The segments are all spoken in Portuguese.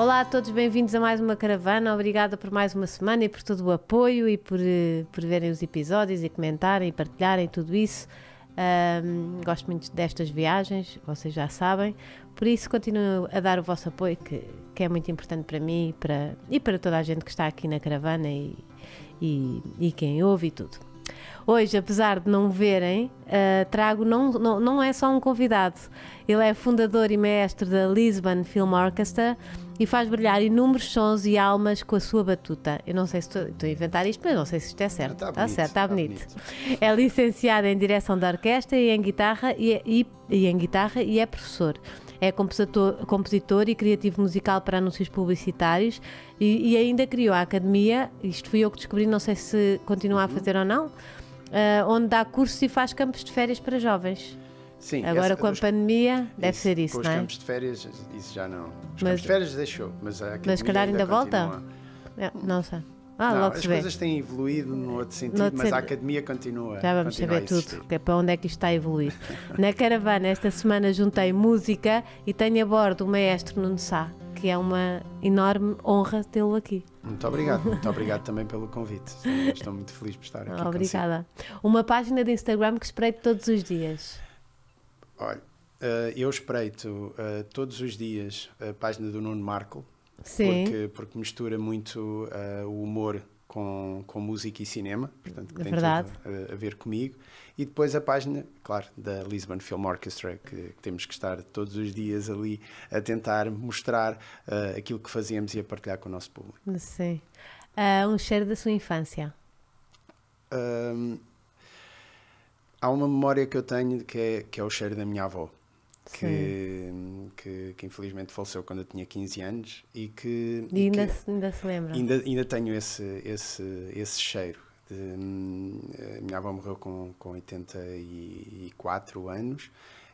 Olá a todos, bem-vindos a mais uma caravana. Obrigada por mais uma semana e por todo o apoio e por, eh, por verem os episódios e comentarem e partilharem tudo isso. Um, gosto muito destas viagens, vocês já sabem. Por isso, continuo a dar o vosso apoio, que, que é muito importante para mim e para, e para toda a gente que está aqui na caravana e, e, e quem ouve e tudo. Hoje, apesar de não verem, uh, trago não, não, não é só um convidado. Ele é fundador e mestre da Lisbon Film Orchestra, e faz brilhar inúmeros sons e almas com a sua batuta. Eu não sei se estou, estou a inventar isto, mas não sei se isto é certo. Está, está certo, está, está bonito. bonito. É licenciada em direção da orquestra e em guitarra e, é, e, e em guitarra e é professor. É compositor, compositor e criativo musical para anúncios publicitários e, e, ainda criou a academia. Isto fui eu que descobri, não sei se continua uhum. a fazer ou não. Uh, onde dá cursos e faz campos de férias para jovens. Sim. Agora essa, com a os, pandemia isso, deve ser isso, com não é? os campos de férias, isso já não. Os mas, campos de férias deixou, mas a Mas calhar ainda, ainda volta? Nossa, é, não sei. Ah, não, logo as se vê. coisas têm evoluído no outro sentido, outro mas a academia continua. Já vamos continua saber tudo, que é para onde é que isto está a evoluir. Na caravana, esta semana juntei música e tenho a bordo o maestro Nuno Sá, que é uma enorme honra tê-lo aqui. Muito obrigado, muito obrigado também pelo convite. Estou muito feliz por estar aqui. Obrigada. Consigo. Uma página de Instagram que esperei todos os dias. Olha, eh, eu espreito eh, todos os dias a página do Nuno Marco, Sim. Porque, porque mistura muito eh, o humor com, com música e cinema, portanto, que é tem verdade. tudo a, a, ver comigo. E depois a página, claro, da Lisbon Film Orchestra, que, que temos que estar todos os dias ali a tentar mostrar uh, aquilo que fazemos e a partilhar com o nosso público. Sim. Uh, um cheiro da sua infância? há uma memória que eu tenho que é, que é o cheiro da minha avó. Que, que, que, infelizmente faleceu quando eu tinha 15 anos e que. E ainda, que, se, ainda se lembra? Ainda, ainda tenho esse, esse, esse cheiro. De, hum, eh, minha avó morreu com, com 84 anos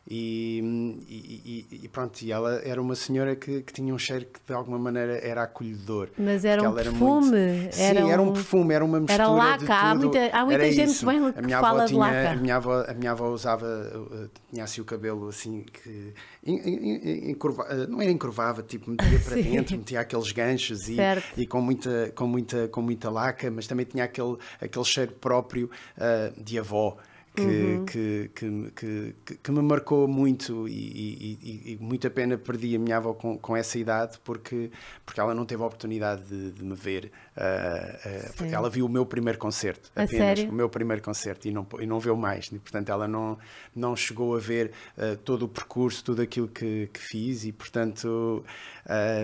e, e, e, pronto, e ela era uma senhora que, que, tinha um cheiro que de alguma maneira era acolhedor. Mas era um perfume. Era Sim, era, era um... perfume, era uma mistura. Era laca, há muita, há muita gente isso. bem que fala tinha, de laca. A minha, avó, a minha avó usava, uh, tinha assim o cabelo assim que. Encurva, uh, não era encurvava, tipo, metia para dentro, metia aqueles ganchos e, e, com, muita, com, muita, com muita laca, mas também tinha aquele, aquele cheiro próprio uh, de avó que, uhum. que, que, que, me marcou muito e, e, e, muita pena perdi a minha avó com, com essa idade porque, porque ela não teve a oportunidade de, de me ver. Uh, uh, ela viu o meu primeiro concerto, apenas sério? o meu primeiro concerto e não, e não viu mais. E, né? portanto, ela não, não chegou a ver uh, todo o percurso, tudo aquilo que, que fiz e, portanto.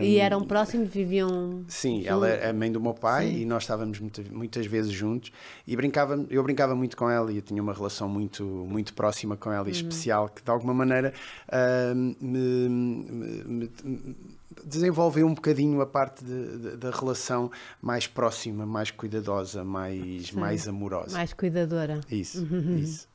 e eram próximos, viviam. Sim, ela é a mãe do meu pai sim. e nós estávamos muitas, muitas vezes juntos e brincava, eu brincava muito com ela e eu tinha uma relação relação muito, muito próxima com ela e uhum. especial, que de alguma maneira uh, me, me, me desenvolveu um bocadinho a parte da relação mais próxima, mais cuidadosa, mais, mais amorosa. Mais cuidadora. Isso, uhum. isso.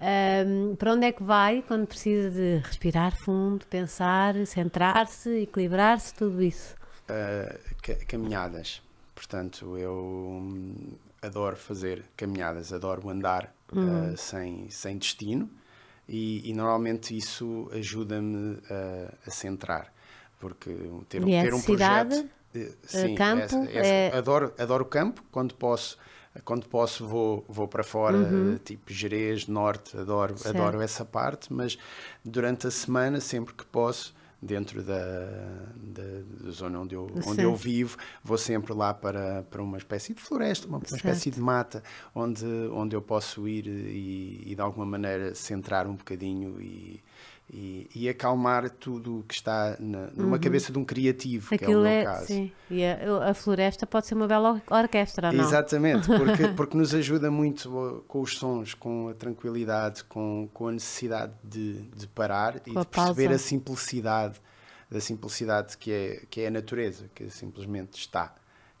Um, para onde é que vai quando precisa de respirar fundo, pensar, centrar-se, equilibrar-se, tudo isso? Uh, caminhadas. Portanto, eu hum, adoro fazer caminhadas, adoro andar, uhum. uh, sem, sem destino, e, e normalmente isso ajuda-me a, a centrar, porque ter, e é ter um cidade, projeto. Eh, eh, sim, campo, é, é, é... é- adoro, adoro o campo, quando posso quando posso vou, vou para fora, uhum. tipo Jerez, Norte, adoro, adoro essa parte, mas durante a semana, sempre que posso, dentro da, da, da zona onde eu, onde eu, vivo, vou sempre lá para, para uma espécie de floresta, uma, uma espécie de mata, onde, onde eu posso ir e, e, de alguma maneira centrar um bocadinho e, e, e, acalmar tudo que está na, numa uhum. cabeça de um criativo, Aquilo que é o meu é, caso. sim. E a, a, floresta pode ser uma bela orquestra, não? Exatamente, porque, porque nos ajuda muito com os sons, com a tranquilidade, com, com a necessidade de, de parar com e de perceber pausa. a simplicidade, da simplicidade que é, que é a natureza, que simplesmente está.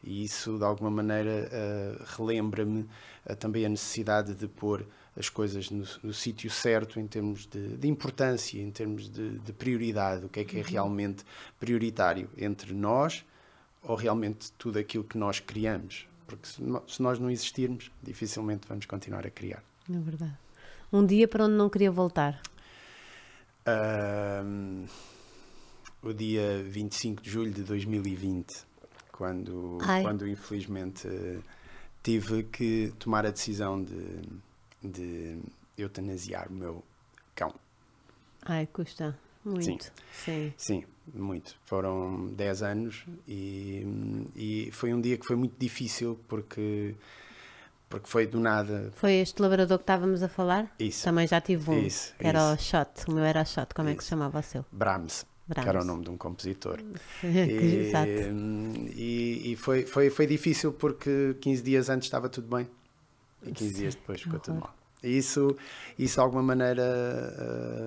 E isso, de alguma maneira, uh, relembra-me uh, também a necessidade de pôr as coisas no, no sítio certo em termos de, de importância, em termos de, de, prioridade, o que é que é uhum. realmente prioritário entre nós ou realmente tudo aquilo que nós criamos. Porque se, se nós não existirmos, dificilmente vamos continuar a criar. É verdade. Um dia para onde não queria voltar? o dia 25 de julho de 2020, quando, quando infelizmente eh, tive que tomar a decisão de de eutanasiar o meu cão. Ai, custa muito. Sim. Sim, Sim muito. Foram 10 anos e, e foi um dia que foi muito difícil porque porque foi do nada. Foi este labrador que estávamos a falar? Isso. Também já tive um. Isso. Era isso. o Shot, o meu era o Shot, como isso. é que se chamava o seu? Brahms. Brahms. Que era o nome de um compositor. e, Exato. E, e, foi, foi, foi difícil porque 15 dias antes estava tudo bem. E 15 Sim. dias depois ficou tudo mal. Isso, isso de alguma maneira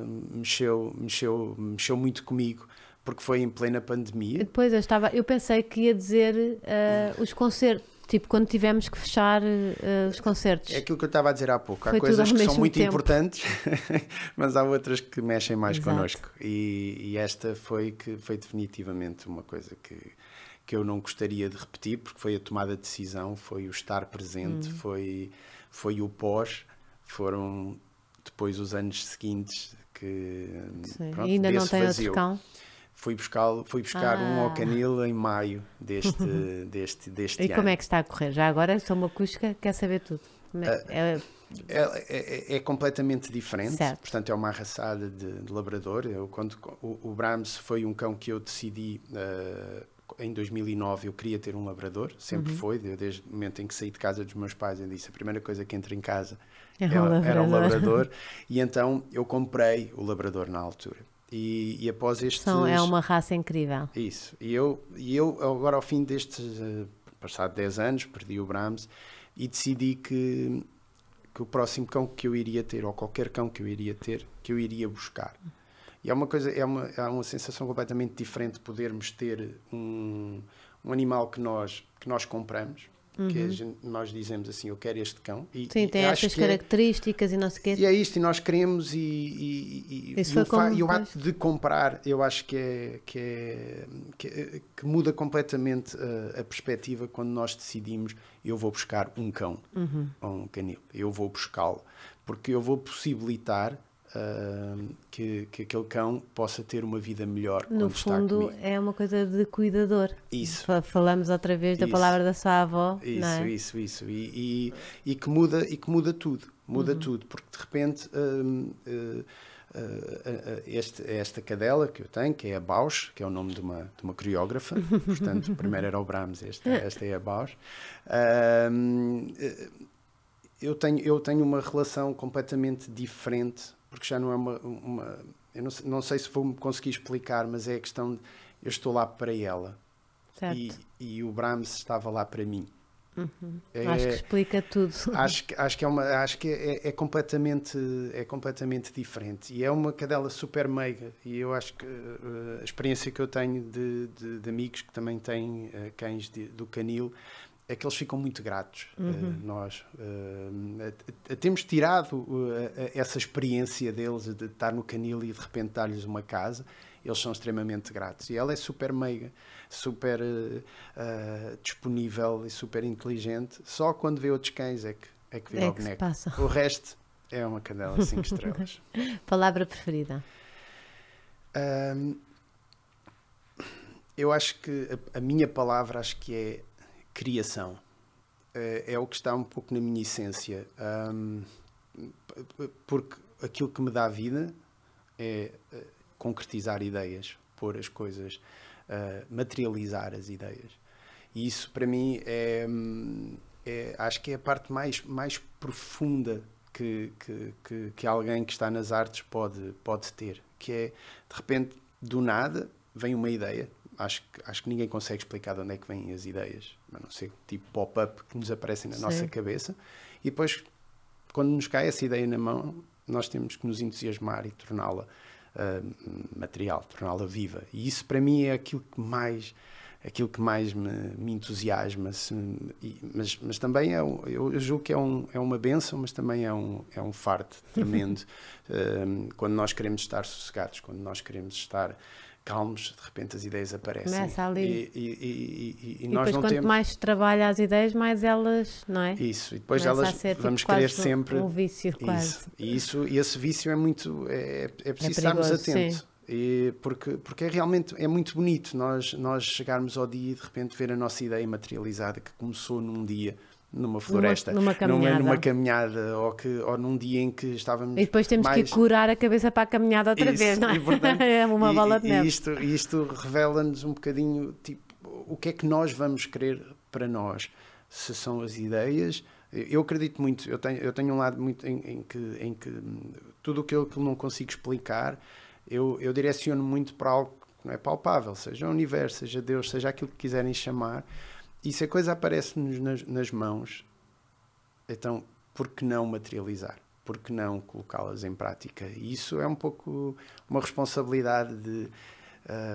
uh, mexeu, mexeu, mexeu muito comigo porque foi em plena pandemia. Depois eu estava, eu pensei que ia dizer uh, os concertos, tipo quando tivemos que fechar uh, os concertos. É aquilo que eu estava a dizer há pouco. Foi há coisas que são muito tempo. importantes, mas há outras que mexem mais Exato. connosco. E, e, esta foi que foi definitivamente uma coisa que que eu não gostaria de repetir, porque foi a tomada de decisão, foi o estar presente, hum. foi, foi o pós, foram depois os anos seguintes que pronto, ainda não tem vazio. outro cão. Fui buscar, fui buscar ah. um ao canil em maio deste, deste, deste e ano. E como é que está a correr? Já agora sou uma cusca, quer saber tudo. É, ah, é? É, é, é, é, completamente diferente, certo. portanto é uma arraçada de, de labrador. Eu, quando, o, o Brahms foi um cão que eu decidi uh, em 2009 eu queria ter um labrador, sempre uhum. foi, desde o momento em que saí de casa dos meus pais, eu disse, a primeira coisa que entra em casa é um era, era, um labrador, e então eu comprei o labrador na altura. E, e após estes... São, é uma raça incrível. Isso, e eu, e eu agora ao fim destes, eh, passado 10 anos, perdi o Brahms, e decidi que, que o próximo cão que eu iria ter, ou qualquer cão que eu iria ter, que eu iria buscar e é uma coisa, é uma, é uma sensação completamente diferente podermos ter um, um animal que nós, que nós compramos, uhum. que gente, nós dizemos assim, eu quero este cão. E, Sim, tem estas é características é, e não sei quê. E é isto, e nós queremos, e, e, e, e, o, e o ato de comprar, eu acho que é que, é, que, é, que muda completamente a, eh, a, perspectiva quando nós decidimos, eu vou buscar um cão, uhum. ou um canil, eu vou buscá-lo, porque eu vou possibilitar Uh, que, que, aquele cão possa ter uma vida melhor. No fundo, é uma coisa de cuidador. Isso. Falamos outra vez da isso. palavra da sua avó. É? Isso, é? isso, isso. E, e, e, que muda, e que muda tudo. Muda uhum. tudo, porque de repente. Uh, uh, este, é esta cadela que eu tenho, que é a Bausch, que é o nome de uma, de uma coreógrafa portanto, primeiro era o Brahms, esta, é, esta é a Bausch eu tenho, eu tenho uma relação completamente diferente porque já não é uma. uma eu não, não, sei se vou conseguir explicar, mas é a questão de eu estou lá para ela e, e, o Brahms estava lá para mim. Uhum. É, acho que explica tudo. Acho, acho que, é, uma, acho que é, é, completamente, é completamente diferente e é uma cadela super meiga. E eu acho que uh, a experiência que eu tenho de, de, de amigos que também têm uh, cães de, do canil é que eles ficam muito gratos. Eh, uhum. nós eh, temos tirado eh, essa experiência deles de estar no canil e de repente dar-lhes uma casa. Eles são extremamente gratos. E ela é super meiga, super uh, disponível e super inteligente. Só quando vê outros cães é que, é que vira é o boneco. Passa. O resto é uma canela 5 estrelas. Palavra preferida? eu acho que a, a, minha palavra acho que é criação. É, é, o que está um pouco na minha essência. Um, porque aquilo que me dá vida é eh, concretizar ideias, pôr as coisas, uh, materializar as ideias. E isso, para mim, é, é, acho que é a parte mais, mais profunda que, que, que, que, alguém que está nas artes pode, pode ter, que é, de repente, do nada, vem uma ideia, acho, acho que ninguém consegue explicar de onde é que vêm as ideias, a não ser tipo pop-up que nos aparecem na Sim. nossa cabeça. E depois, quando nos cai essa ideia na mão, nós temos que nos entusiasmar e torná-la uh, material, torná-la viva. E isso para mim é aquilo que mais aquilo que mais me, me entusiasma, se, e, mas, mas também é, eu, eu julgo que é, um, é uma benção, mas também é um, é um fardo tremendo ah, quando nós queremos estar sossegados, quando nós queremos estar calmos, de repente as ideias aparecem. Começa ali. E, e, e, e nós depois, não quanto temos... mais trabalha as ideias, mais elas, não é? Isso, e depois Começa elas ser, tipo, vamos tipo, querer sempre. Um vício, quase. Isso. E isso, esse vício é muito. É, é, é preciso é perigoso, estarmos atentos. Porque, porque é realmente é muito bonito nós, nós chegarmos ao dia e de repente ver a nossa ideia materializada que começou num dia numa floresta, numa, é numa caminhada, numa, caminhada ou, que, ou num dia em que estávamos. E depois temos mais... que curar a cabeça para a caminhada outra Isso, vez, não é? E, portanto, é uma bola de neve. E isto, isto revela-nos um bocadinho tipo, o que é que nós vamos querer para nós. Se são as ideias. Eu acredito muito, eu tenho, eu tenho um lado muito em, em que, em que tudo aquilo que eu não consigo explicar eu, eu direciono muito para algo que não é palpável, seja o universo, seja Deus, seja aquilo que quiserem chamar e se a coisa aparece-nos nas, nas mãos, então por que não materializar? Por que não colocá-las em prática? E isso é um pouco uma responsabilidade de,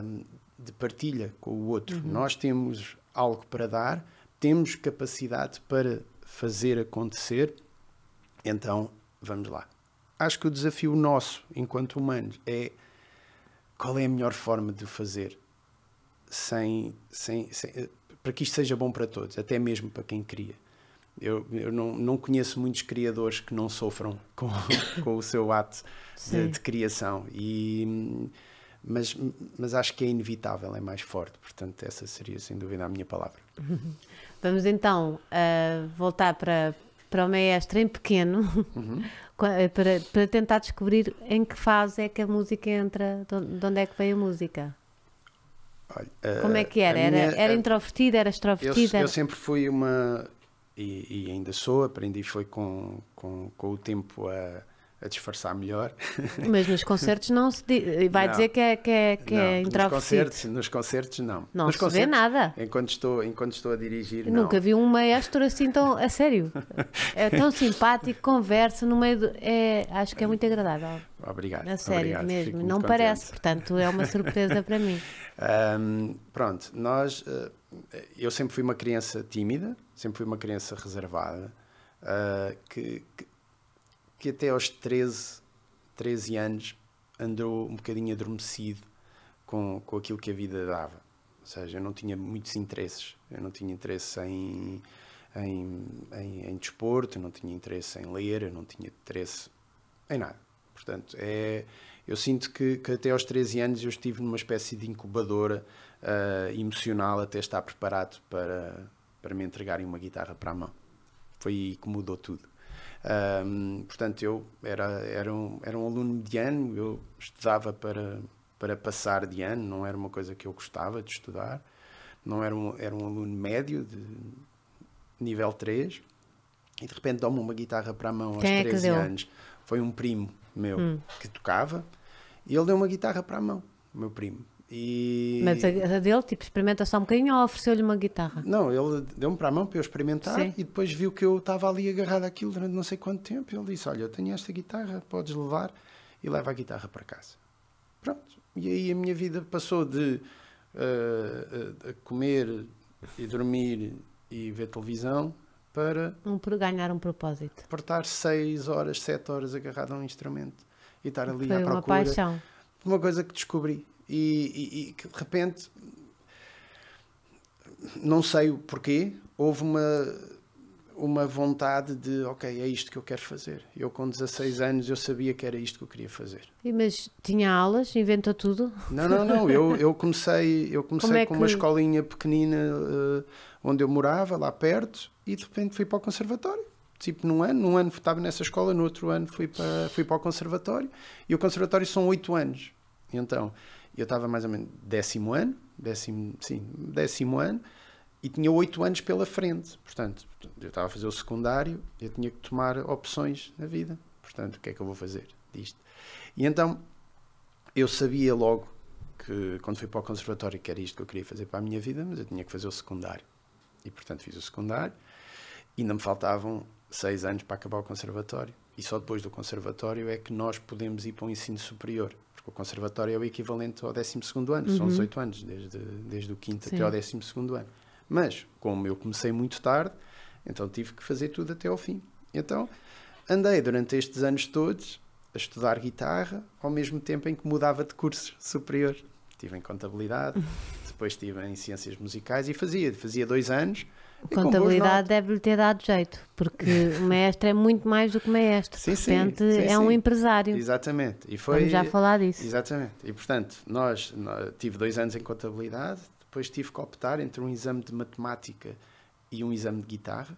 um, de partilha com o outro. Uhum. Nós temos algo para dar, temos capacidade para fazer acontecer, então vamos lá. Acho que o desafio nosso, enquanto humanos, é qual é a melhor forma de fazer sem, sem, sem para que isto seja bom para todos, até mesmo para quem cria. Eu, eu não, não conheço muitos criadores que não sofram com, com o seu ato de, de, criação. E, mas, mas acho que é inevitável, é mais forte. Portanto, essa seria sem dúvida a minha palavra. Vamos então uh, voltar para, para o maestro em pequeno, uhum. Eh, para, para tentar descobrir em que fase é que a música entra, de onde é que vem a música. Olha, Como é eh, que era? Era, minha, era introvertida, era extrovertida? Eu, eu sempre fui uma, e, e, ainda sou, aprendi foi com, com, com o tempo a a disfarçar melhor. Mas nos concertos não se vai não, dizer que é que é, que é nos concertos, nos concertos não. Não nos se concertos, vê nada. Enquanto estou, enquanto estou a dirigir, Nunca vi um maestro assim tão a sério. É tão simpático, conversa no meio do é, acho que é muito agradável. Obrigado. A sério obrigado, mesmo, não contente. parece, portanto, é uma surpresa para mim. Um, pronto, nós eh, eu sempre fui uma criança tímida, sempre fui uma criança reservada, uh, que, que que até aos 13, 13 anos andou um bocadinho adormecido com, com aquilo que a vida dava. Ou seja, eu não tinha muitos interesses. Eu não tinha interesse em, em, em, em desporto, eu não tinha interesse em ler, eu não tinha interesse em nada. Portanto, é, eu sinto que, que, até aos 13 anos eu estive numa espécie de incubadora uh, emocional até estar preparado para, para me entregarem uma guitarra para a mão. Foi aí que mudou tudo. Um, portanto, eu era, era, um, era um aluno de ano, eu estudava para, para passar de ano, não era uma coisa que eu gostava de estudar, não era um, era um aluno médio, de nível 3, e de repente dou me uma guitarra para a mão aos 13 é anos. Foi um primo meu hum. que tocava, e ele deu uma guitarra para a mão, meu primo. E... Mas a dele, tipo, experimenta só um bocadinho ou ofereceu-lhe uma guitarra? Não, ele deu-me para a mão para eu experimentar Sim. e depois viu que eu estava ali agarrado àquilo durante não sei quanto tempo. Ele disse: Olha, eu tenho esta guitarra, podes levar e leva a guitarra para casa. Pronto. E aí a minha vida passou de uh, comer e dormir e ver televisão para. Um, ganhar um propósito. portar estar 6 horas, 7 horas agarrado a um instrumento e estar ali Foi à procura. Uma paixão. Uma coisa que descobri e, e, e de repente, não sei o porquê, houve uma, uma vontade de, ok, é isto que eu quero fazer. Eu com 16 anos eu sabia que era isto que eu queria fazer. Mas tinha aulas, inventa tudo? Não, não, não. Eu, eu comecei, eu comecei é com que... uma escolinha pequenina uh, onde eu morava, lá perto, e de repente fui para o conservatório. Tipo, num ano, num ano estava nessa escola, no outro ano fui para, fui para o conservatório. E o conservatório são oito anos. Então, eu estava mais ou menos décimo ano, décimo, sim, décimo ano, e tinha oito anos pela frente. Portanto, eu estava a fazer o secundário, eu tinha que tomar opções na vida. Portanto, o que é que eu vou fazer disto? E então, eu sabia logo que, quando fui para o conservatório, que era isto que eu queria fazer para a minha vida, mas eu tinha que fazer o secundário. E, portanto, fiz o secundário. E ainda me faltavam seis anos para acabar o conservatório. E só depois do conservatório é que nós podemos ir para o um ensino superior porque o conservatório é o equivalente ao 12 ano, uhum. são 18 anos, desde, desde o 5 até ao 12 ano. Mas, como eu comecei muito tarde, então tive que fazer tudo até ao fim. Então andei durante estes anos todos a estudar guitarra, ao mesmo tempo em que mudava de curso superior. Estive em contabilidade, uhum. depois estive em ciências musicais e fazia, fazia dois anos contabilidade deve-lhe ter dado jeito, porque o maestro é muito mais do que maestro. Sim, de repente sim, sim, é um empresário. Exatamente. E foi, Vamos já falar disso. Exatamente. E portanto, nós, nós, tive dois anos em contabilidade, depois tive que optar entre um exame de matemática e um exame de guitarra.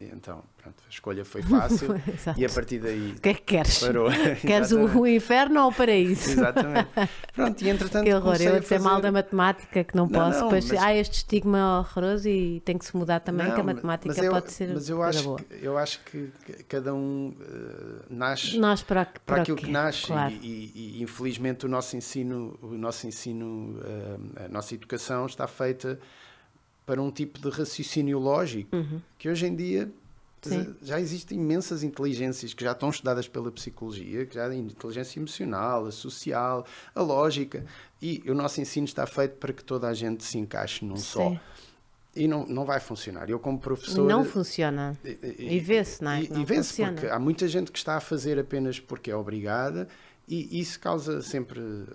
Então, pronto, a escolha foi fácil e a partir daí. O que é que queres? Parou. Queres o inferno ou o paraíso? Exatamente. Pronto, e entretanto. Que horror, eu a fazer... mal da matemática que não, não posso. Não, mas... Há este estigma horroroso e tem que se mudar também, não, que a matemática eu, pode ser. Mas eu acho, boa. Que, eu acho que cada um uh, nasce, nasce para, para, para aquilo que nasce claro. e, e, e, infelizmente o nosso ensino, o nosso ensino uh, a nossa educação está feita para um tipo de raciocínio lógico uhum. que hoje em dia Sim. já existem imensas inteligências que já estão estudadas pela psicologia, que já inteligência emocional, a social, a lógica, e o nosso ensino está feito para que toda a gente se encaixe num Sim. só. E não, não vai funcionar. Eu, como professor. Não funciona. E, e, e vê-se, não é? E, e vê-se, porque há muita gente que está a fazer apenas porque é obrigada e isso causa sempre uh,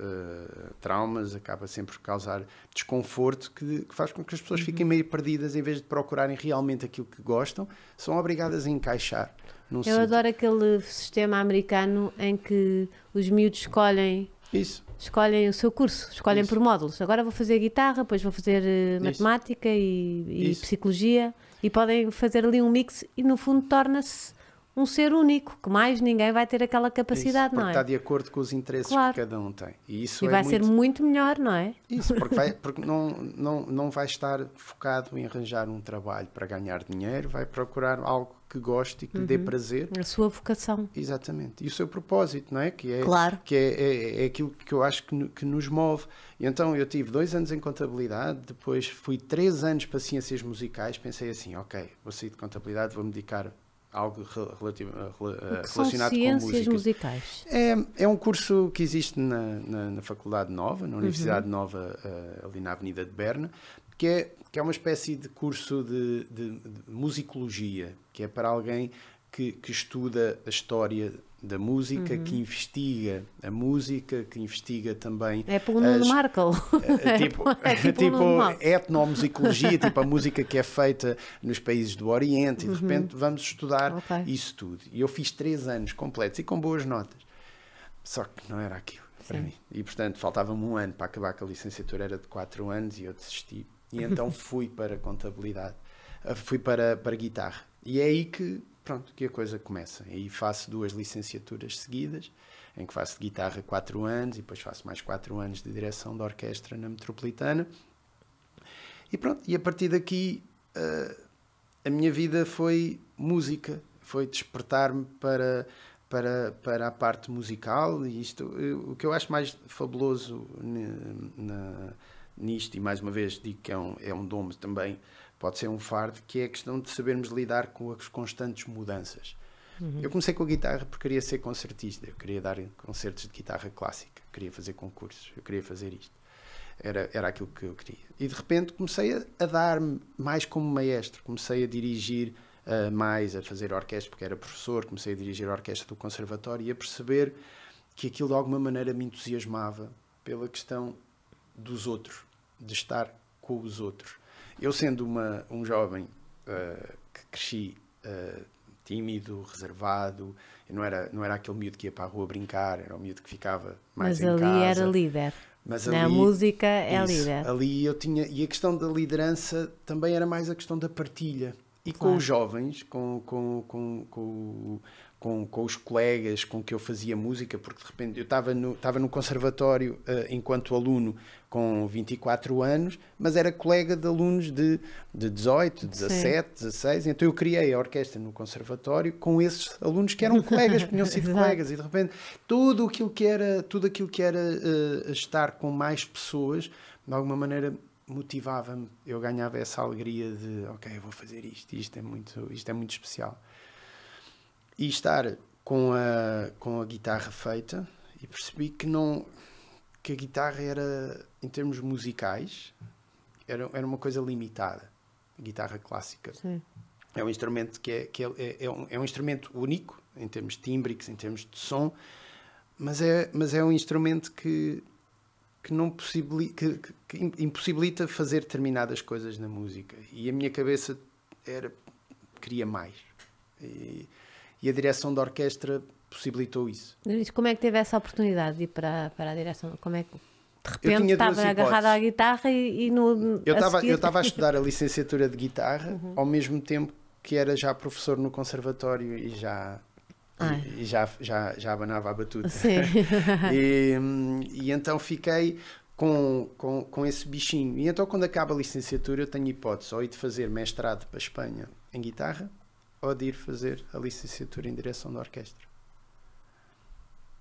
traumas, acaba sempre por causar desconforto, que, que, faz com que as pessoas uhum. fiquem meio perdidas em vez de procurarem realmente aquilo que gostam, são obrigadas a encaixar. Eu sítio. adoro aquele sistema americano em que os miúdos escolhem. Isso. Escolhem o seu curso, escolhem isso. por módulos. Agora vou fazer guitarra, depois vou fazer eh, matemática e, e psicologia e podem fazer ali um mix e no fundo torna-se um ser único, que mais ninguém vai ter aquela é capacidade, isso, não é? Está de acordo com os interesses claro. que cada um tem. E, isso e é vai ser muito melhor, não é? Isso, porque, vai, porque não, não, não vai estar focado em arranjar um trabalho para ganhar dinheiro, vai procurar algo que goste e que uhum. lhe dê prazer. A sua vocação. Exatamente. E o seu propósito, não é? Que é, claro. que é, é, é aquilo que eu acho que, que nos move. E então eu tive dois anos em contabilidade, depois fui três anos para ciências musicais, pensei assim, ok, vou sair de contabilidade, vou me dedicar algo eh, eh, relacionado são com música. musicais. É, é um curso que existe na, na, na Faculdade Nova, na Universidade uhum. Nova, eh, ali na Avenida de Berna, que é, que é uma espécie de curso de, de, de musicologia, que é para alguém que, que estuda a história da música, uhum. que investiga a música, que investiga também. É pelo Nuno Markle. Tipo, é tipo, é tipo, tipo etnomusicologia, tipo a música que é feita nos países do Oriente, uhum. e de uhum. repente vamos estudar okay. isso tudo. E eu fiz três anos completos e com boas notas. Só que não era aquilo para mim. E portanto faltava-me um ano para acabar com a licenciatura, era de quatro anos e eu desisti. E então fui para contabilidade, eh, fui para, para guitarra. E é aí que pronto, que a coisa começa. E faço duas licenciaturas seguidas, em que faço de guitarra quatro anos e depois faço mais quatro anos de direção de orquestra na Metropolitana. E pronto, e a partir daqui uh, a minha vida foi música, foi despertar-me para, para, para a parte musical. E isto, eu, o que eu acho mais fabuloso na, na, nisto, e mais uma vez digo que é um, é um dom também pode ser um fardo, que é a questão de sabermos lidar com as constantes mudanças. Uhum. Eu comecei com a guitarra porque queria ser concertista, eu queria dar concertos de guitarra clássica, queria fazer concursos, eu queria fazer isto. Era, era aquilo que eu queria. E de repente comecei a, a dar-me mais como maestro, comecei a dirigir uh, mais, a fazer orquestra, porque era professor, comecei a dirigir a orquestra do conservatório e a perceber que aquilo de alguma maneira me entusiasmava pela questão dos outros, de estar com os outros. Eu, sendo uma, um jovem uh, que cresci uh, tímido, reservado, não era, não era aquele miúdo que ia para a rua brincar, era o miúdo que ficava mais Mas em casa. Mas ali era líder. Mas Na música é isso, líder. Ali eu tinha. E a questão da liderança também era mais a questão da partilha. E claro. com os jovens, com, com, com, com com, com os colegas com que eu fazia música, porque de repente eu estava no, estava no conservatório uh, enquanto aluno com 24 anos, mas era colega de alunos de, de 18, 17, Sim. 16, então eu criei a orquestra no conservatório com esses alunos que eram colegas, que tinham sido colegas, e de repente tudo aquilo que era, tudo aquilo que era uh, estar com mais pessoas, de alguma maneira motivava-me, eu ganhava essa alegria de ok, eu vou fazer isto, isto é muito, isto é muito especial e estar com a, com a guitarra feita e percebi que não que a guitarra era em termos musicais era, era uma coisa limitada a guitarra clássica Sim. é um instrumento que, é, que é, é, é um, é um instrumento único em termos tímbricos em termos de som mas é mas é um instrumento que que não possibilita que, que impossibilita fazer determinadas coisas na música e a minha cabeça era queria mais e, e a direção da orquestra possibilitou isso. Como é que teve essa oportunidade de ir para, para a direção? Como é que de repente estava agarrado à guitarra e, e no. Eu estava seguir... a estudar a licenciatura de guitarra uhum. ao mesmo tempo que era já professor no conservatório e já. E, já, já, já abanava a batuta. Sim. e, e então fiquei com, com, com esse bichinho. E então, quando acaba a licenciatura, eu tenho hipótese ou ir de fazer mestrado para a Espanha em guitarra, ou de ir fazer a licenciatura em direção da orquestra.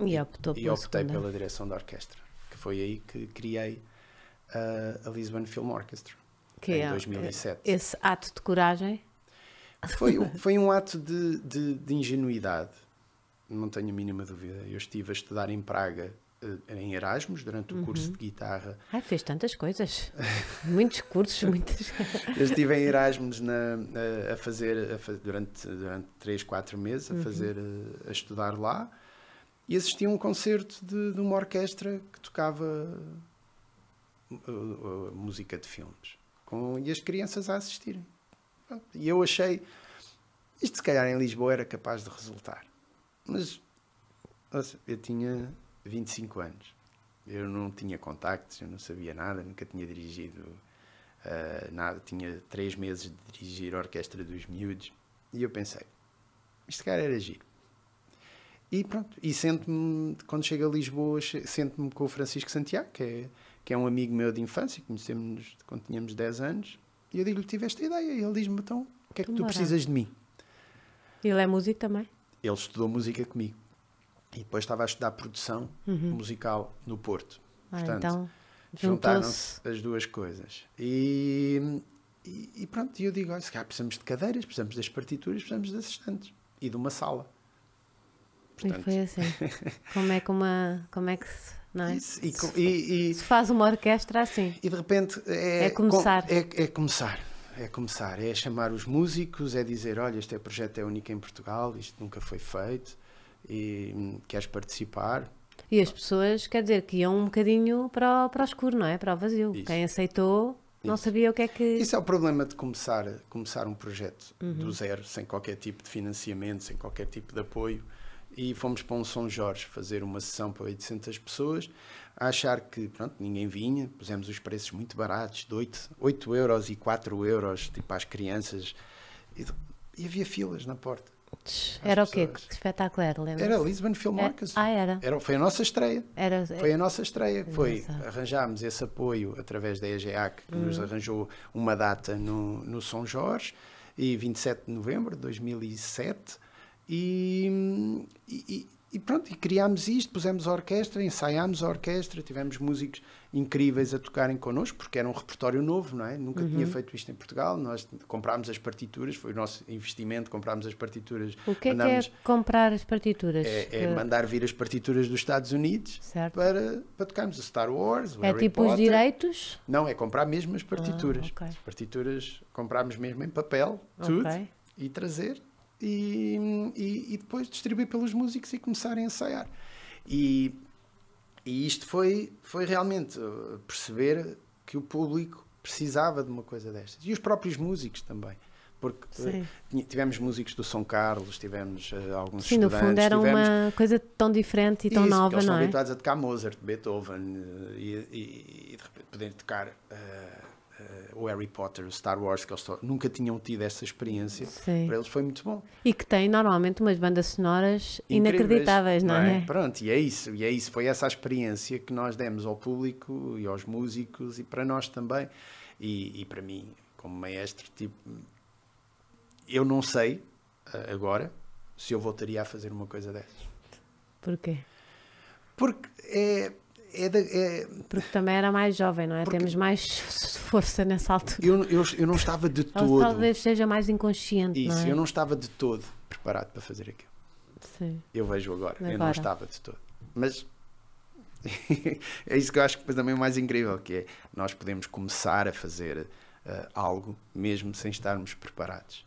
E, optou e optei segunda. pela direção da orquestra, que foi aí que criei a, ah, a Lisbon Film Orchestra, que em é, 2007. Esse ato de coragem? Foi, foi um ato de, de, de, ingenuidade, não tenho a mínima dúvida. Eu estive a estudar em Praga eh, em Erasmus durante o uhum. curso de guitarra. Ah, fez tantas coisas, muitos cursos, muitas. Eu estive em Erasmus na, a, eh, a fazer a, durante durante três quatro meses a uhum. fazer a, eh, a, estudar lá e assisti a um concerto de, de uma orquestra que tocava música de filmes com, e as crianças a assistirem. E eu achei isto se calhar em Lisboa era capaz de resultar, mas eu tinha 25 anos. Eu não tinha contactos, eu não sabia nada, nunca tinha dirigido uh, nada. Tinha três meses de dirigir a Orquestra dos Miúdos e eu pensei, este cara era giro. E pronto, e sento-me, quando chego a Lisboa, sento-me com o Francisco Santiago, que é, que é um amigo meu de infância, conhecemos-nos quando tínhamos 10 anos, e eu digo-lhe, tive esta ideia, e ele diz-me, então, o que é que tu precisas de mim? Ele é músico também? Ele estudou música comigo. E depois estava a estudar produção uhum. musical no Porto. Ah, Portanto, então, juntaram-se as duas coisas. E, e, e pronto, eu digo: olha, se calhar precisamos de cadeiras, precisamos das partituras, precisamos de assistentes e de uma sala. Portanto... E foi assim. como, é que uma, como é que se. Não é? e, e, se, faz uma orquestra assim. E de repente é, é começar. É, é começar é começar, é chamar os músicos, é dizer, olha, este é projeto é único em Portugal, isto nunca foi feito, e hum, queres participar. E as pessoas, quer dizer, que iam um bocadinho para o, para o escuro, não é? Para o vazio. Isso. Quem aceitou isso. não sabia o que é que. Isso é o problema de começar, começar um projeto uhum. do zero, sem qualquer tipo de financiamento, sem qualquer tipo de apoio. E fomos para um São Jorge fazer uma sessão para 800 pessoas, a achar que pronto, ninguém vinha, pusemos os preços muito baratos, de 8, 8 euros e 4 euros, tipo às crianças, e, e havia filas na porta. Era o quê? Que espetáculo era? Lembra era Lisbon Film Orchestra. É. ah, era. era. Foi a nossa estreia. Era, foi a é. nossa estreia. Foi, arranjámos esse apoio através da EGEAC, que hum. nos arranjou uma data no, no São Jorge, e 27 de novembro de 2007. E, e, e pronto, e criámos isto, pusemos a orquestra, ensaiámos a orquestra, tivemos músicos incríveis a tocarem connosco, porque era um repertório novo, não é? Nunca uhum. tinha feito isto em Portugal. Nós comprámos as partituras, foi o nosso investimento, comprámos as partituras. O que é, que é comprar as partituras? É, é que... mandar vir as partituras dos Estados Unidos certo. Para, para tocarmos o Star Wars, o É Harry tipo Potter. os direitos? Não, é comprar mesmo as partituras. Ah, okay. As partituras comprámos mesmo em papel, tudo, okay. e trazer. E, e, e depois distribuir pelos músicos e começarem a ensaiar. E e isto foi, foi realmente eh, perceber que o público precisava de uma coisa destas. E os próprios músicos também. Porque eh, Sim. tivemos músicos do São Carlos, tivemos uh, alguns Sim, estudantes. Sim, no fundo era tivemos... uma coisa tão diferente e tão Isso, nova, eles não estão é? estavam habituados a tocar Mozart, Beethoven e, e, e de repente poder tocar... Uh, eh, o Harry Potter, o Star Wars, que eles nunca tinham tido essa experiência, Sim. para eles foi muito bom. E que tem normalmente umas bandas sonoras Incríveis, inacreditáveis, não, é? não é? é? Pronto, e é isso, e é isso, foi essa a experiência que nós demos ao público e aos músicos e para nós também. E, e para mim, como maestro, tipo, eu não sei eh, agora se eu voltaria a fazer uma coisa dessas. Porquê? Porque é é é... Porque também era mais jovem, não é? Porque... Temos mais força nessa altura. Eu, eu, eu não estava de todo. talvez seja mais inconsciente. Isso, não é? eu não estava de todo preparado para fazer aquilo. Sim. Eu vejo agora. agora. Eu não estava de todo. Mas é isso que eu acho que também é mais incrível, que é nós podemos começar a fazer uh, algo mesmo sem estarmos preparados.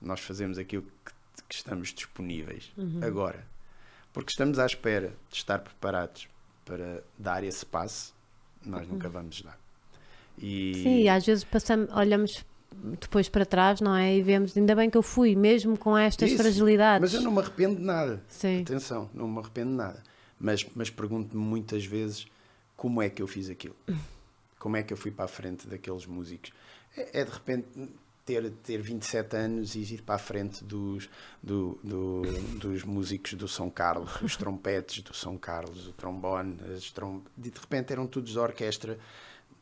Nós fazemos aquilo que, que estamos disponíveis uhum. agora. Porque estamos à espera de estar preparados para dar esse passo, nós uhum. nunca vamos dar. E... Sim, às vezes passamos, olhamos depois para trás, não é? E vemos, ainda bem que eu fui, mesmo com estas Isso, fragilidades. Mas eu não me arrependo de nada. Sim. Atenção, não me arrependo de nada. Mas, mas pergunto-me muitas vezes como é que eu fiz aquilo. Hum. Como é que eu fui para a frente daqueles músicos? É, é de repente, ter, ter 27 anos e ir para a frente dos, do, do, dos músicos do São Carlos, os trompetes do São Carlos, o trombone, as trom... de repente eram todos orquestra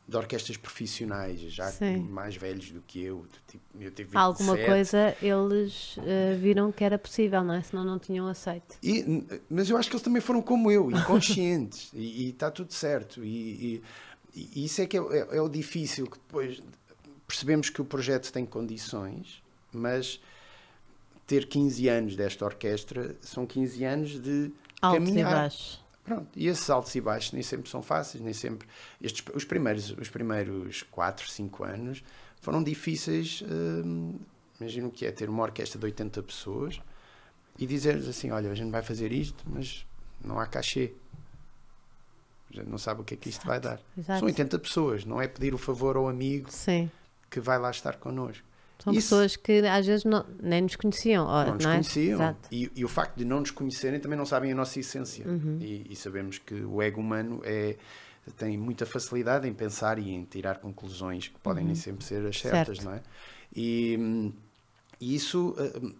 de orquestras profissionais, já Sim. mais velhos do que eu. Tipo, eu tive 27. Alguma coisa eles uh, viram que era possível, não é? Senão não tinham aceito. E, mas eu acho que eles também foram como eu, inconscientes, e está tudo certo. E, e, e, isso é que é, é, é o difícil, que depois percebemos que o projeto tem condições, mas ter 15 anos desta orquestra são 15 anos de altos caminhar. e baixos. Pronto, e esses altos e baixos nem sempre são fáceis, nem sempre. Estes, os, primeiros, os primeiros 4, 5 anos foram difíceis. Hum, imagino que é ter uma orquestra de 80 pessoas e dizer-lhes assim: olha, a gente vai fazer isto, mas não há cachê. A gente não sabe o que é que isto exato, vai dar. Exato. São 80 pessoas, não é pedir o favor ao amigo. Sim que vai lá estar connosco. São Isso, pessoas que às vezes não, nem nos conheciam. Ou, não nos não é? conheciam. E, e, o facto de não nos conhecerem também não sabem a nossa essência. Uhum. E, e, sabemos que o ego humano é, tem muita facilidade em pensar e em tirar conclusões que podem uhum. nem sempre ser as certas, certo. não é? E, e isso uh,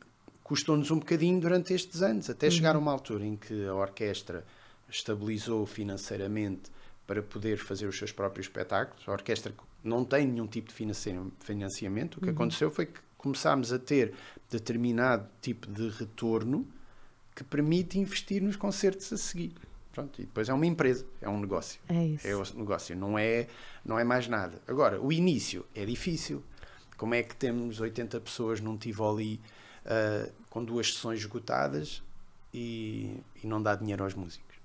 custou-nos um bocadinho durante estes anos, até uhum. chegar a uma altura em que a orquestra estabilizou financeiramente para poder fazer os seus próprios espetáculos. A orquestra que não tem nenhum tipo de financiamento. O que uhum. aconteceu foi que começámos a ter determinado tipo de retorno que permite investir nos concertos a seguir. Pronto, e depois é uma empresa, é um negócio. É isso. É um negócio, não é, não é mais nada. Agora, o início é difícil. Como é que temos 80 pessoas num Tivoli uh, com duas sessões esgotadas e, e não dá dinheiro aos músicos?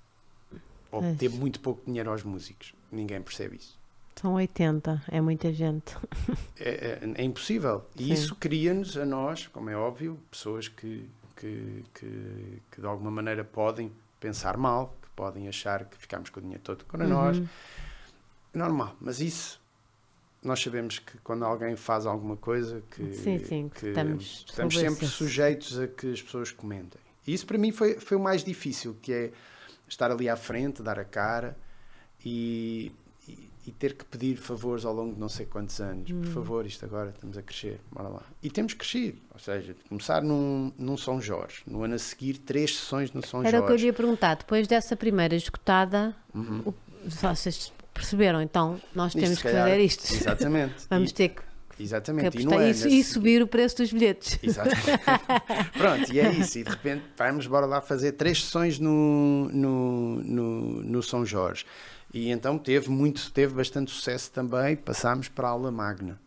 Ou é ter muito pouco dinheiro aos músicos? Ninguém percebe isso. São 80, é muita gente. É, é, é impossível. E Sim. isso cria-nos, a nós, como é óbvio, pessoas que, que, que, que, de alguma maneira podem pensar mal, que podem achar que ficamos com o dinheiro todo para uhum. nós. É normal, mas isso nós sabemos que quando alguém faz alguma coisa que, sim, sim, que estamos, estamos sempre isso. sujeitos a que as pessoas comentem. E isso para mim foi, foi o mais difícil, que é estar ali à frente, dar a cara e, e ter que pedir favores ao longo de não sei quantos anos. Por hum. favor, isto agora, estamos a crescer, bora lá. E temos crescido, ou seja, começar num, num São Jorge, no ano a seguir, três sessões no São Era Jorge. Era o que eu ia perguntar, depois dessa primeira escutada, uhum. o, vocês perceberam, então, nós temos isto, que calhar, fazer isto. Exatamente. Vamos e, ter que. Exatamente, e, é isso, e subir o preço dos bilhetes. Exatamente. Pronto, e é isso. E de repente, vamos, bora lá fazer três sessões no, no, no, no São Jorge. E então teve muito, teve bastante sucesso também. Passámos para a aula magna.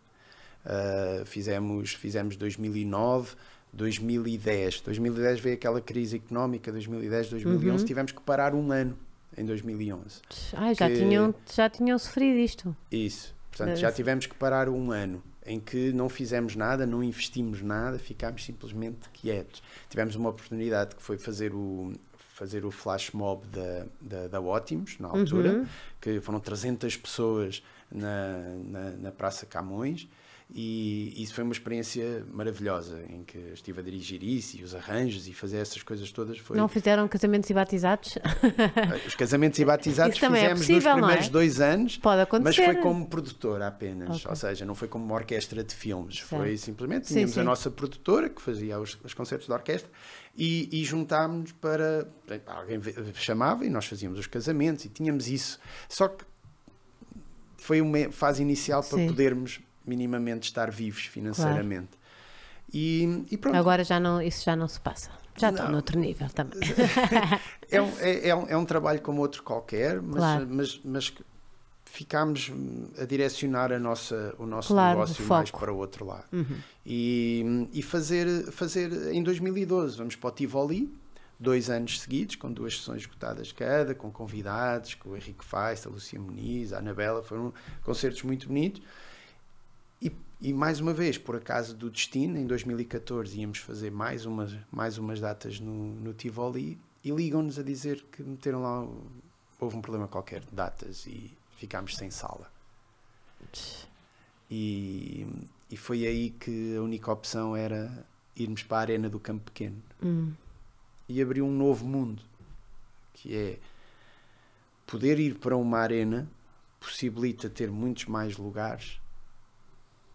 Uh, fizemos, fizemos 2009, 2010. 2010 veio aquela crise económica, 2010, 2011. Uhum. Tivemos que parar um ano em 2011. Ah, já, que... tinham, já tinham sofrido isto. Isso. Portanto, já tivemos que parar um ano em que não fizemos nada, não investimos nada, ficámos simplesmente quietos. Tivemos uma oportunidade que foi fazer o, fazer o flash mob da, da, da Ótimos, na altura, uhum. que foram 300 pessoas na, na, na Praça Camões. E isso foi uma experiência maravilhosa em que estive a dirigir isso e os arranjos e fazer essas coisas todas. Foi... Não fizeram casamentos e batizados? Ah, os casamentos e batizados é fizemos é possível, nos primeiros é? dois anos, Pode acontecer. mas foi como produtora apenas, okay. ou seja, não foi como uma orquestra de filmes, certo. foi simplesmente tínhamos sim, sim. a nossa produtora que fazia os, os concertos da orquestra e, e juntámos-nos para. Alguém chamava e nós fazíamos os casamentos e tínhamos isso. Só que foi uma fase inicial para Sim. podermos minimamente estar vivos financeiramente. Claro. E, e, pronto. Agora já não, isso já não se passa. Já estou noutro nível também. é, um, é, é, um, é um trabalho como outro qualquer, mas, claro. mas, mas ficámos a direcionar a nossa, o nosso claro, negócio mais para o outro lado. Uhum. E, e fazer, fazer em 2012, vamos para o Tivoli, dois anos seguidos, com duas sessões esgotadas cada, com convidados, com o Henrique Feist, a Lucia Muniz, a Anabela, foram concertos muito bonitos. E mais uma vez, por acaso do destino, em 2014 íamos fazer mais umas, mais umas datas no, no Tivoli e ligam-nos a dizer que meteram lá. Houve um problema qualquer de datas e ficámos sem sala. E, e foi aí que a única opção era irmos para a Arena do Campo Pequeno hum. e abriu um novo mundo que é poder ir para uma arena possibilita ter muitos mais lugares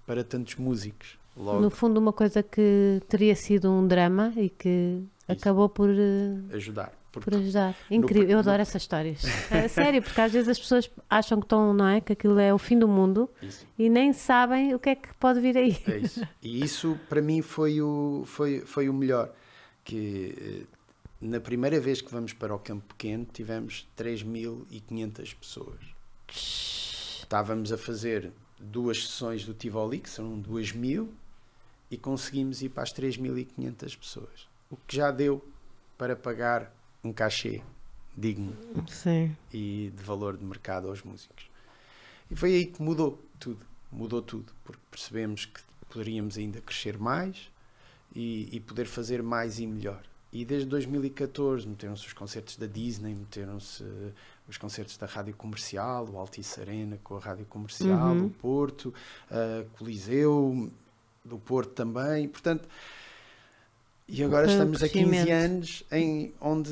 para tantos músicos. Logo. No fundo, uma coisa que teria sido um drama e que Isso. acabou por eh, ajudar. Porque, por ajudar. Incrível, no, eu adoro no... essas histórias. É, sério, porque às vezes as pessoas acham que estão, não é? Que aquilo é o fim do mundo isso. e nem sabem o que é que pode vir aí. É isso. E isso para mim foi o, foi, foi o melhor. Que eh, na primeira vez que vamos para o Campo Pequeno tivemos 3.500 pessoas. Estávamos a fazer duas sessões do Tivoli, que são 2 mil, e conseguimos ir para as 3.500 pessoas. O que já deu para pagar um cachê digno Sim. e de valor de mercado aos músicos. E foi aí que mudou tudo, mudou tudo, porque percebemos que poderíamos ainda crescer mais e, e poder fazer mais e melhor. E desde 2014 meteram-se os concertos da Disney, meteram-se os concertos da Rádio Comercial, o Altice Arena com a Rádio Comercial, uhum. o Porto, uh, ah, Coliseu do Porto também, portanto. E agora estamos a 15 anos em onde.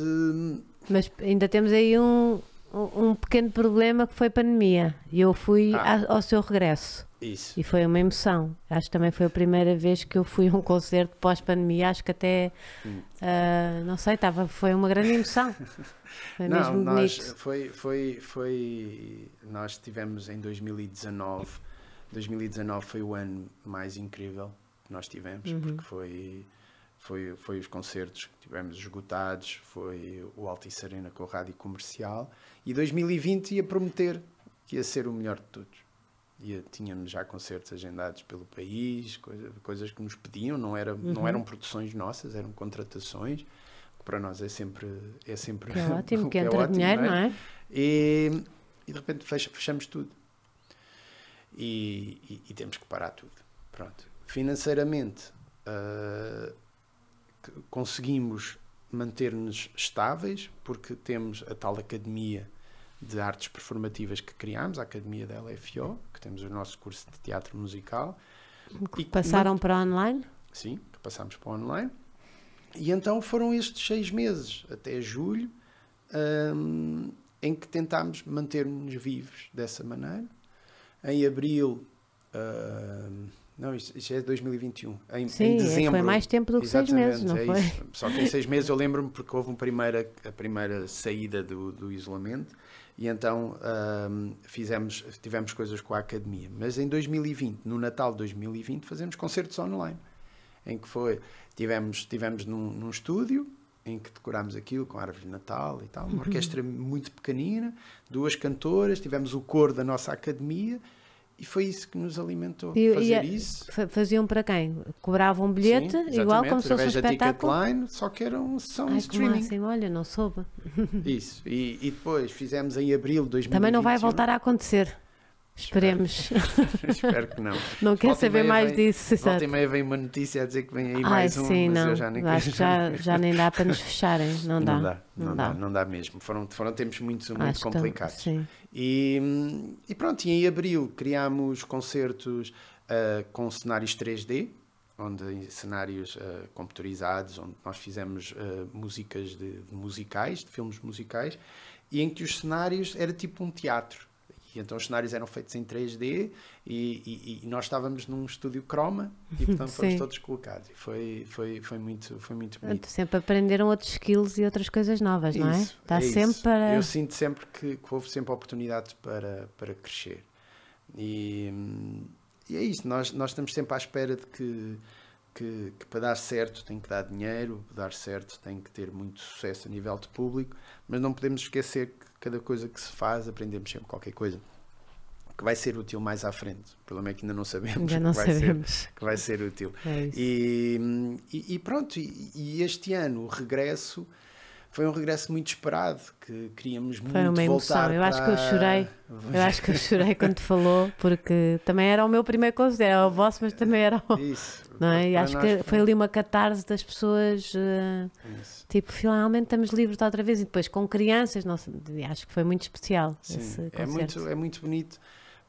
Mas ainda temos aí um, um pequeno problema que foi a pandemia. E eu fui ah. ao seu regresso. Isso. E foi uma emoção. Acho que também foi a primeira vez que eu fui a um concerto pós-pandemia. Acho que até, hum. uh, não sei, tava, foi uma grande emoção. Foi não, mesmo nós, Foi, foi, foi, nós tivemos em 2019. 2019 foi o ano mais incrível que nós tivemos, uhum. porque foi foi, foi os concertos que tivemos esgotados, foi o Altice Arena com a Rádio Comercial e 2020 ia prometer que ia ser o melhor de todos. Ia, tínhamos já concertos agendados pelo país, coisa, coisas que nos pediam, não, era, uhum. não eram produções nossas, eram contratações, que para nós é sempre. É, sempre que é ótimo, que é entra ótimo, dinheiro, não é? Não é? E, e, de repente fechamos tudo. E, e, e, temos que parar tudo. Pronto. Financeiramente. Uh, conseguimos manter-nos estáveis, porque temos a tal academia de artes performativas que criámos, a academia da LFO, que temos o nosso curso de teatro musical. Que e passaram muito... para online? Sim, que passámos para online. E então foram estes seis meses, até julho, um, em que tentámos manter-nos vivos dessa maneira. Em abril. Um, não, isto, é 2021, em, Sim, em é, dezembro. foi mais tempo do que seis meses, não é foi? Isso. Só que em seis meses eu lembro-me porque houve primeira, a primeira saída do, do isolamento e então um, fizemos, tivemos coisas com a academia. Mas em 2020, no Natal de 2020, fazemos concertos online, em que foi, tivemos, tivemos num, num estúdio em que decorámos aquilo com árvore de Natal e tal, uma uhum. orquestra muito pequenina, duas cantoras, tivemos o coro da nossa academia, e foi isso que nos alimentou. E, fazer e, é, isso. Faziam para quem? Cobravam um bilhete, Sim, igual como se fosse um espetáculo. Line, só que era um som Ai, streaming. Assim, olha, não soube. Isso. E, e, depois fizemos em abril de 2021. Também não vai voltar a acontecer. Esperemos. Espero que não. Não quero saber mais vem, disso. Volta e meia vem uma notícia a dizer que vem aí Ai, mais um, sim, não. já nem Acho que já, já nem dá para nos fecharem. Não, não dá, Não, dá. dá. Não dá mesmo. Foram, foram tempos muito, muito tá, complicados. Que, sim. E, e pronto, e em abril criámos concertos uh, com cenários 3D, onde cenários uh, onde nós fizemos uh, músicas de, de musicais, de filmes musicais, e em que os cenários era tipo um teatro e então os cenários eram feitos em 3D e, e, e nós estávamos num estúdio croma e portanto fomos todos colocados. E foi, foi, foi, muito, foi muito bonito. Sempre aprenderam outros skills e outras coisas novas, isso, não é? Está é sempre isso. para... Eu sinto sempre que, que houve sempre oportunidade para, para crescer. E, e é isso, nós, nós estamos sempre à espera de que, que, que, para dar certo tem que dar dinheiro, para dar certo tem que ter muito sucesso a nível de público, mas não podemos esquecer que cada coisa que se faz, aprendemos sempre qualquer coisa que vai ser útil mais à frente. O problema é que ainda não sabemos, ainda não que, vai sabemos. Ser, que vai ser útil. É e, hum, e, e, pronto, e, e, este ano o regresso foi um regresso muito esperado que queríamos foi muito voltar. Foi uma emoção. Eu para... acho que eu chorei. Eu acho que eu chorei quando falou porque também era o meu primeiro concerto, era o vosso, mas também era o. Isso. Não é? E acho que foi... foi ali uma catarse das pessoas. Uh, tipo, finalmente estamos livres outra vez e depois com crianças. Nossa, acho que foi muito especial Sim. esse é concerto. É muito, é muito bonito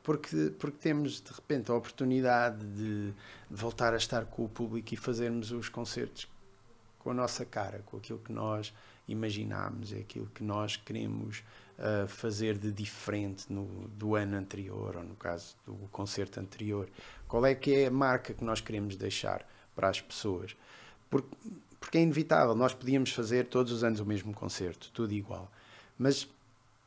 porque, porque temos de repente a oportunidade de, de, voltar a estar com o público e fazermos os concertos com a nossa cara, com aquilo que nós imaginámos, é aquilo que nós queremos uh, fazer de diferente no, do ano anterior, ou no caso do concerto anterior. Qual é que é a marca que nós queremos deixar para as pessoas? Porque, porque é inevitável, nós podíamos fazer todos os anos o mesmo concerto, tudo igual. Mas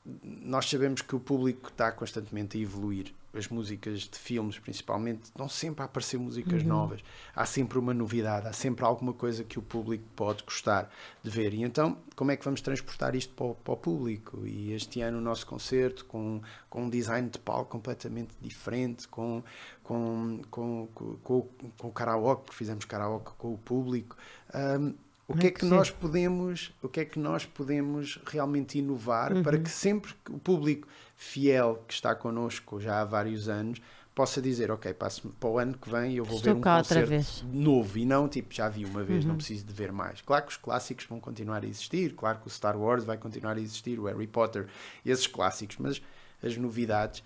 nós sabemos que o público está constantemente a evoluir. As músicas de filmes, principalmente, estão sempre a aparecer músicas uhum. novas. Há sempre uma novidade, há sempre alguma coisa que o público pode gostar de ver. E então, como é que vamos transportar isto para o, para o público? E este ano o nosso concerto, com, com um design de palco completamente diferente, com, com, com, com, com o karaoke, porque fizemos karaoke com o público. Um, o é que é que nós podemos, o que é que nós podemos realmente inovar uhum. para que sempre o público fiel que está connosco já há vários anos possa dizer, ok, passo, para o ano que vem eu vou Estou ver um concerto novo e não tipo, já vi uma vez, uhum. não preciso de ver mais. Claro que os clássicos vão continuar a existir, claro que o Star Wars vai continuar a existir, o Harry Potter, esses clássicos, mas as novidades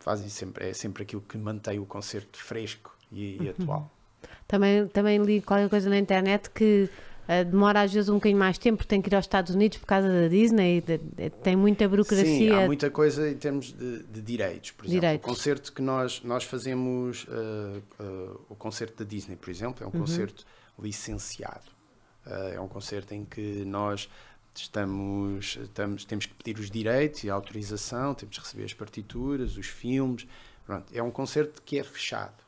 fazem sempre, é sempre aquilo que mantém o concerto fresco e, e uhum. atual. Também, também li qualquer coisa na internet que eh, demora às vezes um bocadinho mais tempo, porque tem que ir aos Estados Unidos por causa da Disney, de, de, tem muita burocracia. Sim, há muita coisa em termos de, de direitos, por exemplo. Direitos. O concerto que nós, nós fazemos, uh, uh, o concerto da Disney, por exemplo, é um uhum. concerto licenciado. é um concerto em que nós estamos, estamos, temos que pedir os direitos e a autorização, temos que receber as partituras, os filmes. Pronto, é um concerto que é fechado.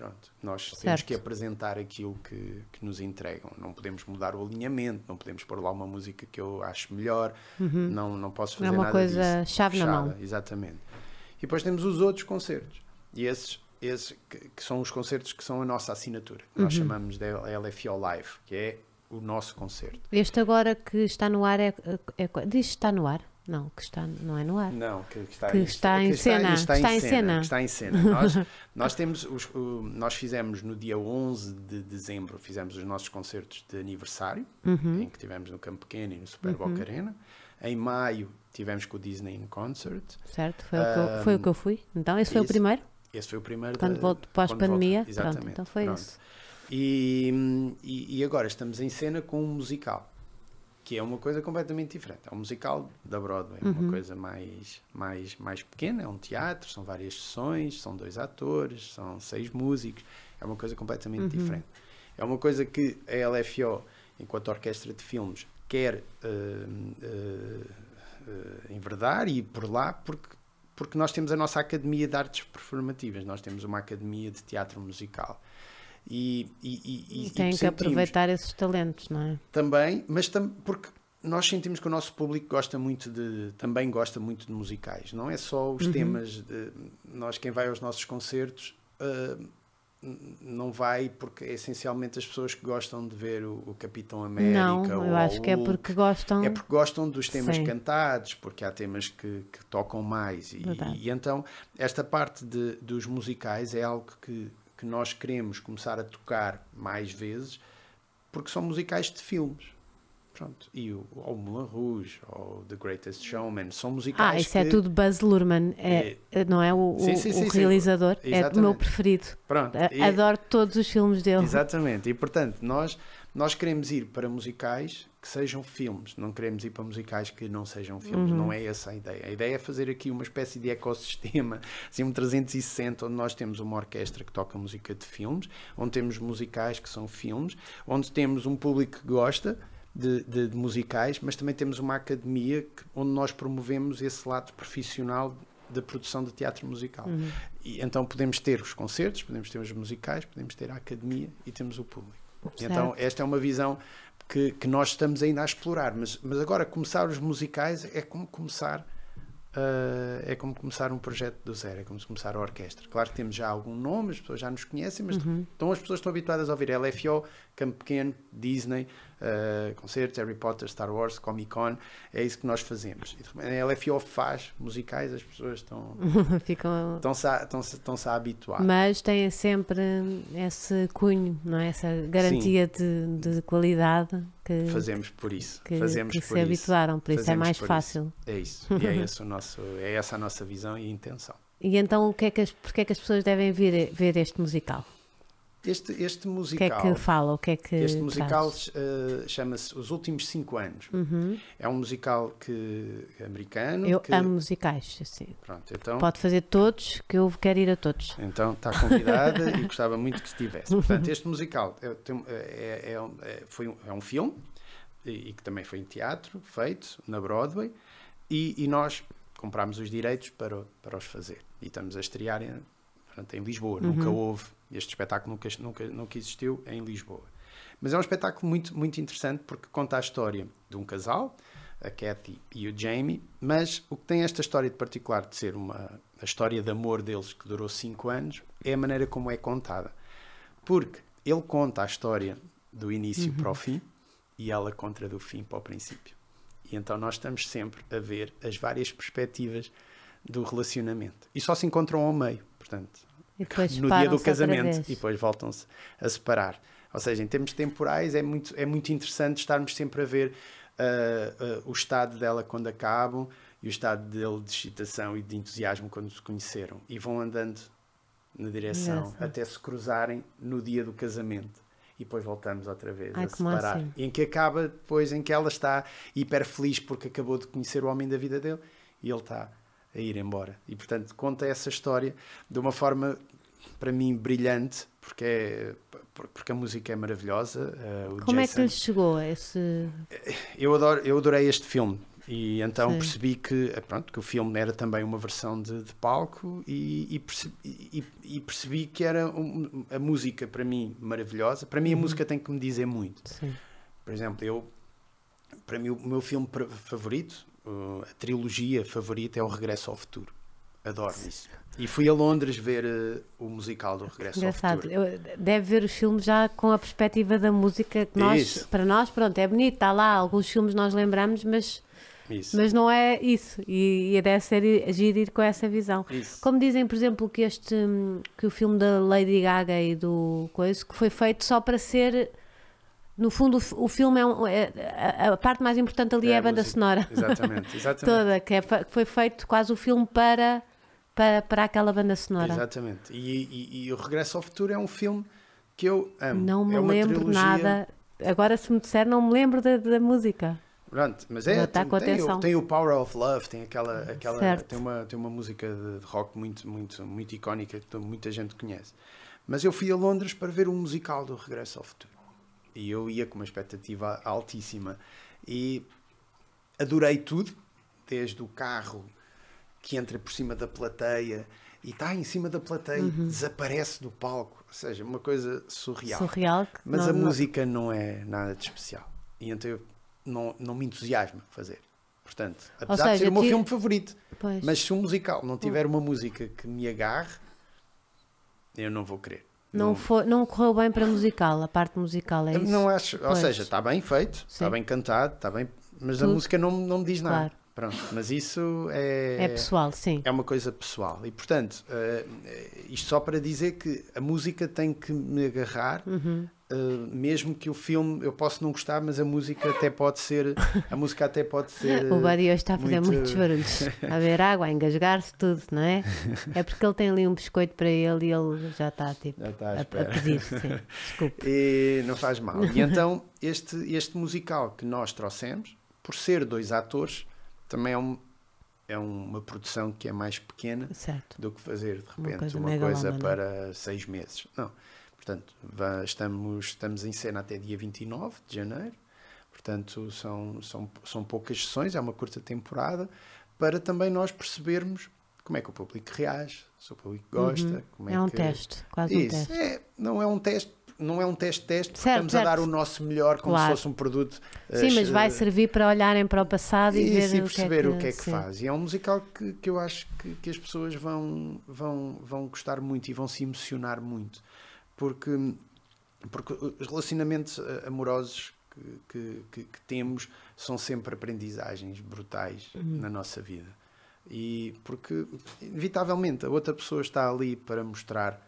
Pronto, nós certo. temos que apresentar aquilo que, que nos entregam. Não podemos mudar o alinhamento, não podemos pôr lá uma música que eu acho melhor, uhum. não, não posso é fazer nada. É uma coisa disso, chave fechada, na mão. Exatamente. E depois temos os outros concertos. E esses, esses que, que são os concertos que são a nossa assinatura. Uhum. Nós chamamos de LFO Live, que é o nosso concerto. Este agora que está no ar é. é, é diz está no ar? Não, que está, não é no ar. Não, que, que, está, que, em, está, que em está, cena, está, está, em, cena. Está em cena. nós, nós, temos os, nós fizemos no dia 11 de dezembro, fizemos os nossos concertos de aniversário, uhum. em que tivemos no Campo Pequeno e no Super uhum. Boca Arena. Em maio tivemos com o Disney in Concert. Certo, foi, um, o, que eu, ah, foi o que eu fui. Então, esse, esse foi o primeiro? Esse foi o primeiro. Quando da, volto pós-pandemia? Pronto, então foi pronto. isso. E, e, agora estamos em cena com um musical que é uma coisa completamente diferente. É um musical da Broadway, é uhum. uma coisa mais, mais, mais pequena, é um teatro, são várias sessões, são dois atores, são seis músicos, é uma coisa completamente uhum. diferente. É uma coisa que a LFO, enquanto orquestra de filmes, quer uh, uh, uh, enverdar e ir por lá, porque, porque nós temos a nossa Academia de Artes Performativas, nós temos uma Academia de Teatro Musical e, e, e, e tem que aproveitar esses talentos, não é? Também, mas tam porque nós sentimos que o nosso público gosta muito de também gosta muito de musicais não é só os uhum. temas de, nós quem vai aos nossos concertos uh, não vai porque é essencialmente as pessoas que gostam de ver o, o Capitão América não eu acho Hulk, que é porque gostam é porque gostam dos temas Sim. cantados porque há temas que, que tocam mais e, e, então esta parte de, dos musicais é algo que que nós queremos começar a tocar mais vezes, porque são musicais de filmes. Pronto. E o, o Moulin Rouge, ou The Greatest Showman, são musicais. Ah, isso é que... é tudo Buzz Luhrmann, é, é... Eh, não é? O, sim, sim, o, sim, realizador é o meu preferido. Pronto. E... Adoro todos os filmes dele. Exatamente, e portanto, nós nós queremos ir para musicais que sejam filmes, não queremos ir para musicais que não sejam filmes, uhum. não é essa a ideia. A ideia é fazer aqui uma espécie de ecossistema, assim, um 360, onde nós temos uma orquestra que toca música de filmes, onde temos musicais que são filmes, onde temos um público que gosta, de, de, de, musicais, mas também temos uma academia que, onde nós promovemos esse lado profissional da produção de teatro musical. Uhum. E, então podemos ter os concertos, podemos ter os musicais, podemos ter a academia e temos o público. Certo. Então, esta é uma visão que, que nós estamos ainda a explorar, mas, mas agora começar os musicais é como começar Uh, é como começar um projeto do zero, é como começar a orquestra. Claro que temos já algum nome, as pessoas já nos conhecem, mas uhum. então as pessoas estão habituadas a ouvir LFO, Campo Pequeno, Disney, uh, concertos, Harry Potter, Star Wars, Comic Con, é isso que nós fazemos. E, a LFO faz musicais, as pessoas estão Ficam... estão-se a, estão -se, estão a habituar. Mas têm sempre esse cunho, não é? essa garantia de, de qualidade que fazemos por isso, que, fazemos que por se isso. habituaram, por isso é fazemos é mais fácil. Isso. É isso, e é, isso o nosso, é essa a nossa visão e intenção. E então, o que é que as, porque é que as pessoas devem vir, ver este musical? Este, este musical. O que é que fala? O que é que este musical uh, chama-se Os Últimos Cinco Anos. Uhum. É um musical que, americano. Eu que... amo musicais, assim. Pronto, então... Pode fazer todos, que eu quero ir a todos. Então está convidada e gostava muito que estivesse. Portanto, este musical eh, é, é, é, foi um, é um filme e, e, que também foi em teatro, feito na Broadway, e, e nós comprámos os direitos para, para os fazer. E estamos a estrear em, portanto, em Lisboa. Uhum. Nunca houve este espetáculo nunca, nunca, nunca existiu em Lisboa. Mas é um espetáculo muito, muito interessante porque conta a história de um casal, a Cathy e o Jamie, mas o que tem esta história de particular de ser uma a história de amor deles que durou cinco anos é a maneira como é contada. Porque ele conta a história do início uhum. para o fim e ela conta do fim para o princípio. E então nós estamos sempre a ver as várias perspectivas do relacionamento. E só se encontram ao meio. Portanto, no dia do casamento e depois voltam-se a separar. Ou seja, em termos temporais, é muito, é muito interessante estarmos sempre a ver uh, uh, o estado dela quando acabam e o estado dele de excitação e de entusiasmo quando se conheceram. E vão andando na direção até se cruzarem no dia do casamento. E depois voltamos outra vez Ai, a separar. Assim? Em que acaba depois, em que ela está hiper feliz porque acabou de conhecer o homem da vida dele e ele está a ir embora. E portanto conta essa história de uma forma para mim brilhante porque é, porque a música é maravilhosa. Uh, Como Jason... é que lhe chegou a esse? Eu adoro, eu adorei este filme e então Sim. percebi que eh, pronto que o filme era também uma versão de, de palco e, e, percebi, e, e, percebi, que era um, a música para mim maravilhosa. Para mim a uhum. música tem que me dizer muito. Sim. Por exemplo, eu para mim o meu filme favorito uh, a trilogia favorita é o Regresso ao Futuro. Adoro isso. E fui a Londres ver uh, o musical do Regresso Engraçado. ao Futuro. deve ver os filmes já com a perspectiva da música que nós, isso. para nós, pronto, é bonito, está lá, alguns filmes nós lembramos, mas isso. Mas não é isso. E, e deve é ser é agir ir com essa visão. Isso. Como dizem, por exemplo, que este que o filme da Lady Gaga e do coisa que foi feito só para ser no fundo, o, filme é, um, é a, parte mais importante ali é, é a banda música. sonora. Exatamente, exatamente. Toda, que, é, foi feito quase o filme para, para, para aquela banda sonora. Exatamente. E, e, e O Regresso ao Futuro é um filme que eu amo. Não me é lembro trilogia... nada. Agora, se me disser, não me lembro da, da música. Pronto, mas é, tá tem, tem, o, tem, o, Power of Love, tem aquela, aquela tem uma, tem uma música de rock muito, muito, muito icónica que muita gente conhece. Mas eu fui a Londres para ver um musical do Regresso ao Futuro. E eu ia com uma expectativa altíssima. E adorei tudo, desde o carro que entra por cima da plateia e está em cima da plateia uhum. e desaparece do palco. Ou seja, uma coisa surreal. Surreal. Mas não, a música não é nada de especial. E então eu não, não me entusiasma fazer. Portanto, apesar seja, de ser o meu filme favorito, pois. mas se um musical não hum. tiver uma música que me agarre, eu não vou querer. Não, não, foi, não correu bem para musical, a parte musical é isso? Não acho, pois. ou seja, está bem feito, está bem cantado, está bem, mas Tudo. a música não, não me diz nada. Claro. Pronto, mas isso é. É pessoal, sim. É uma coisa pessoal. E, portanto, uh, isto só para dizer que a música tem que me agarrar uhum. Eh, mesmo que o filme eu posso não gostar, mas a música até pode ser. A música até pode ser. o Buddy hoje está a fazer muito... muitos barulhos. A ver água, a engasgar-se tudo, não é? É porque ele tem ali um biscoito para ele e ele já está tipo, já está a, a, pedir, sim. Desculpe. E não faz mal. E então, este, este musical que nós trouxemos, por ser dois atores, também é um, é uma produção que é mais pequena certo. do que fazer de repente uma coisa, uma coisa para seis meses. Não. Portanto, estamos, estamos em cena até dia 29 de janeiro, portanto, são, são, são poucas sessões, é uma curta temporada, para também nós percebermos como é que o público reage, se o público uhum. gosta. Uhum. é, é um teste, quase Isso. um teste. É, não é um teste, não é um teste teste, porque certo, estamos certo. a dar o nosso melhor como claro. se fosse um produto. Eh, sim, uh, mas vai eh, servir para olharem para o passado e, e ver sim, é perceber o que é que, que, é que faz. E é um musical que, que eu acho que, que as pessoas vão, vão, vão gostar muito e vão se emocionar muito porque, porque os relacionamentos eh, amorosos que, que, que temos são sempre aprendizagens brutais uhum. na nossa vida. E porque, inevitavelmente, a outra pessoa está ali para mostrar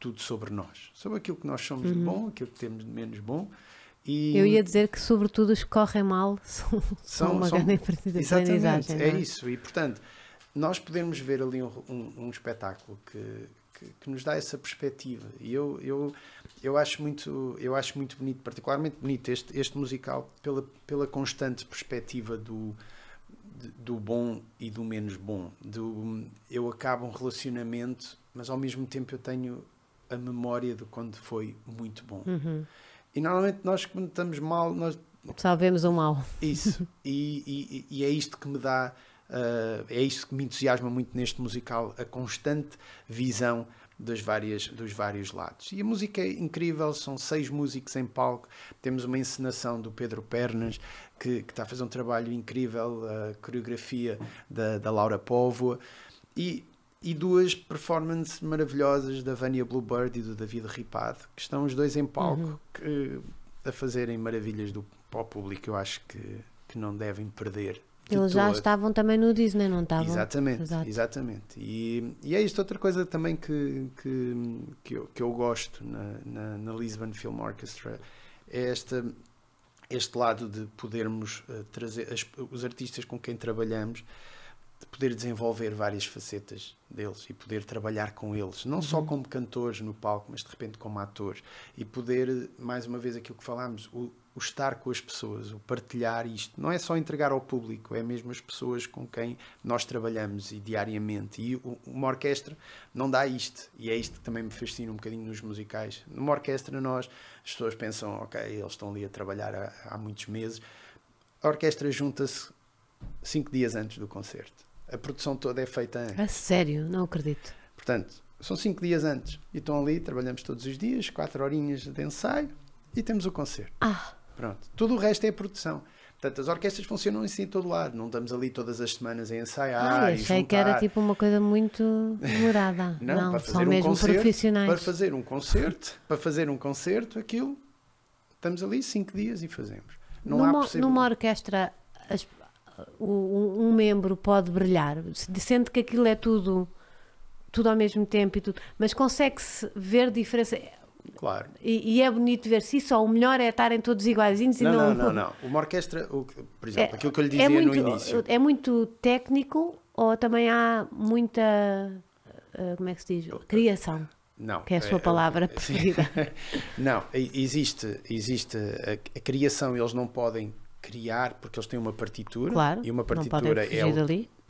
tudo sobre nós, sobre aquilo que nós somos uhum. de bom, aquilo que temos de menos bom. E... Eu ia dizer que, sobretudo, os que correm mal são, são uma são... grande aprendizagem. Exatamente, é? é isso. E, portanto, nós podemos ver ali um, um, um espetáculo que, que, que nos dá essa perspectiva. E eu, eu, eu, acho muito, eu acho muito bonito, particularmente bonito, este, este musical pela, pela constante perspectiva do, do bom e do menos bom. Do, eu acabo um relacionamento, mas ao mesmo tempo eu tenho a memória de quando foi muito bom. Uhum. E normalmente nós, quando estamos mal, nós. salvemos o mal. Isso. e, e, e é isto que me dá Uh, é isso que me entusiasma muito neste musical, a constante visão das várias, dos vários lados. E a música é incrível, são seis músicos em palco, temos uma encenação do Pedro Pernas, que, que está a fazer um trabalho incrível, a coreografia da, da Laura Póvoa, e, e duas performances maravilhosas da Vânia Bluebird e do David Ripado, que estão os dois em palco, uhum. que, a fazerem maravilhas do, para o público, eu acho que, que não devem perder eles já é. estavam também no Disney, não estavam? Exatamente, Exato. exatamente. E, e é isto outra coisa também que, que, que, eu, que eu gosto na, na, na, Lisbon Film Orchestra, é esta, este lado de podermos eh, trazer as, os artistas com quem trabalhamos, de poder desenvolver várias facetas deles e poder trabalhar com eles, não uhum. só como cantores no palco, mas de repente como atores, e poder, mais uma vez aquilo que falámos, o, o estar com as pessoas, o partilhar isto. Não é só entregar ao público, é mesmo as pessoas com quem nós trabalhamos e diariamente. E uma orquestra não dá isto. E é isto que também me fascina um bocadinho nos musicais. Numa orquestra, nós, as pessoas pensam, ok, eles estão ali a trabalhar há muitos meses. A orquestra junta-se cinco dias antes do concerto. A produção toda é feita antes. A sério, não acredito. Portanto, são cinco dias antes. E estão ali, trabalhamos todos os dias, quatro horinhas de ensaio e temos o concerto. Ah! Pronto. Tudo o resto é produção. Portanto, as orquestras funcionam assim em todo lado, não estamos ali todas as semanas a ensaiar. Ah, achei que era tipo uma coisa muito demorada. não, não, para fazer um concerto, Para fazer um concerto, para fazer um concerto, aquilo estamos ali cinco dias e fazemos. Não numa, há possível... numa orquestra as, um, um, membro pode brilhar, sente que aquilo é tudo tudo ao mesmo tempo e tudo, mas consegue-se ver diferença Claro. E, e, é bonito ver-se isso, ou o melhor é estarem todos iguaizinhos não, e não... Não, não, não. Uma orquestra, o, por é, exemplo, é, aquilo que eu lhe é dizia é muito, no início... É muito técnico ou também há muita, eh, eh, como é que se diz, criação? Não. Que é a sua é, palavra é, preferida. não, existe, existe a, a, criação, eles não podem criar porque eles têm uma partitura claro, e uma partitura é um,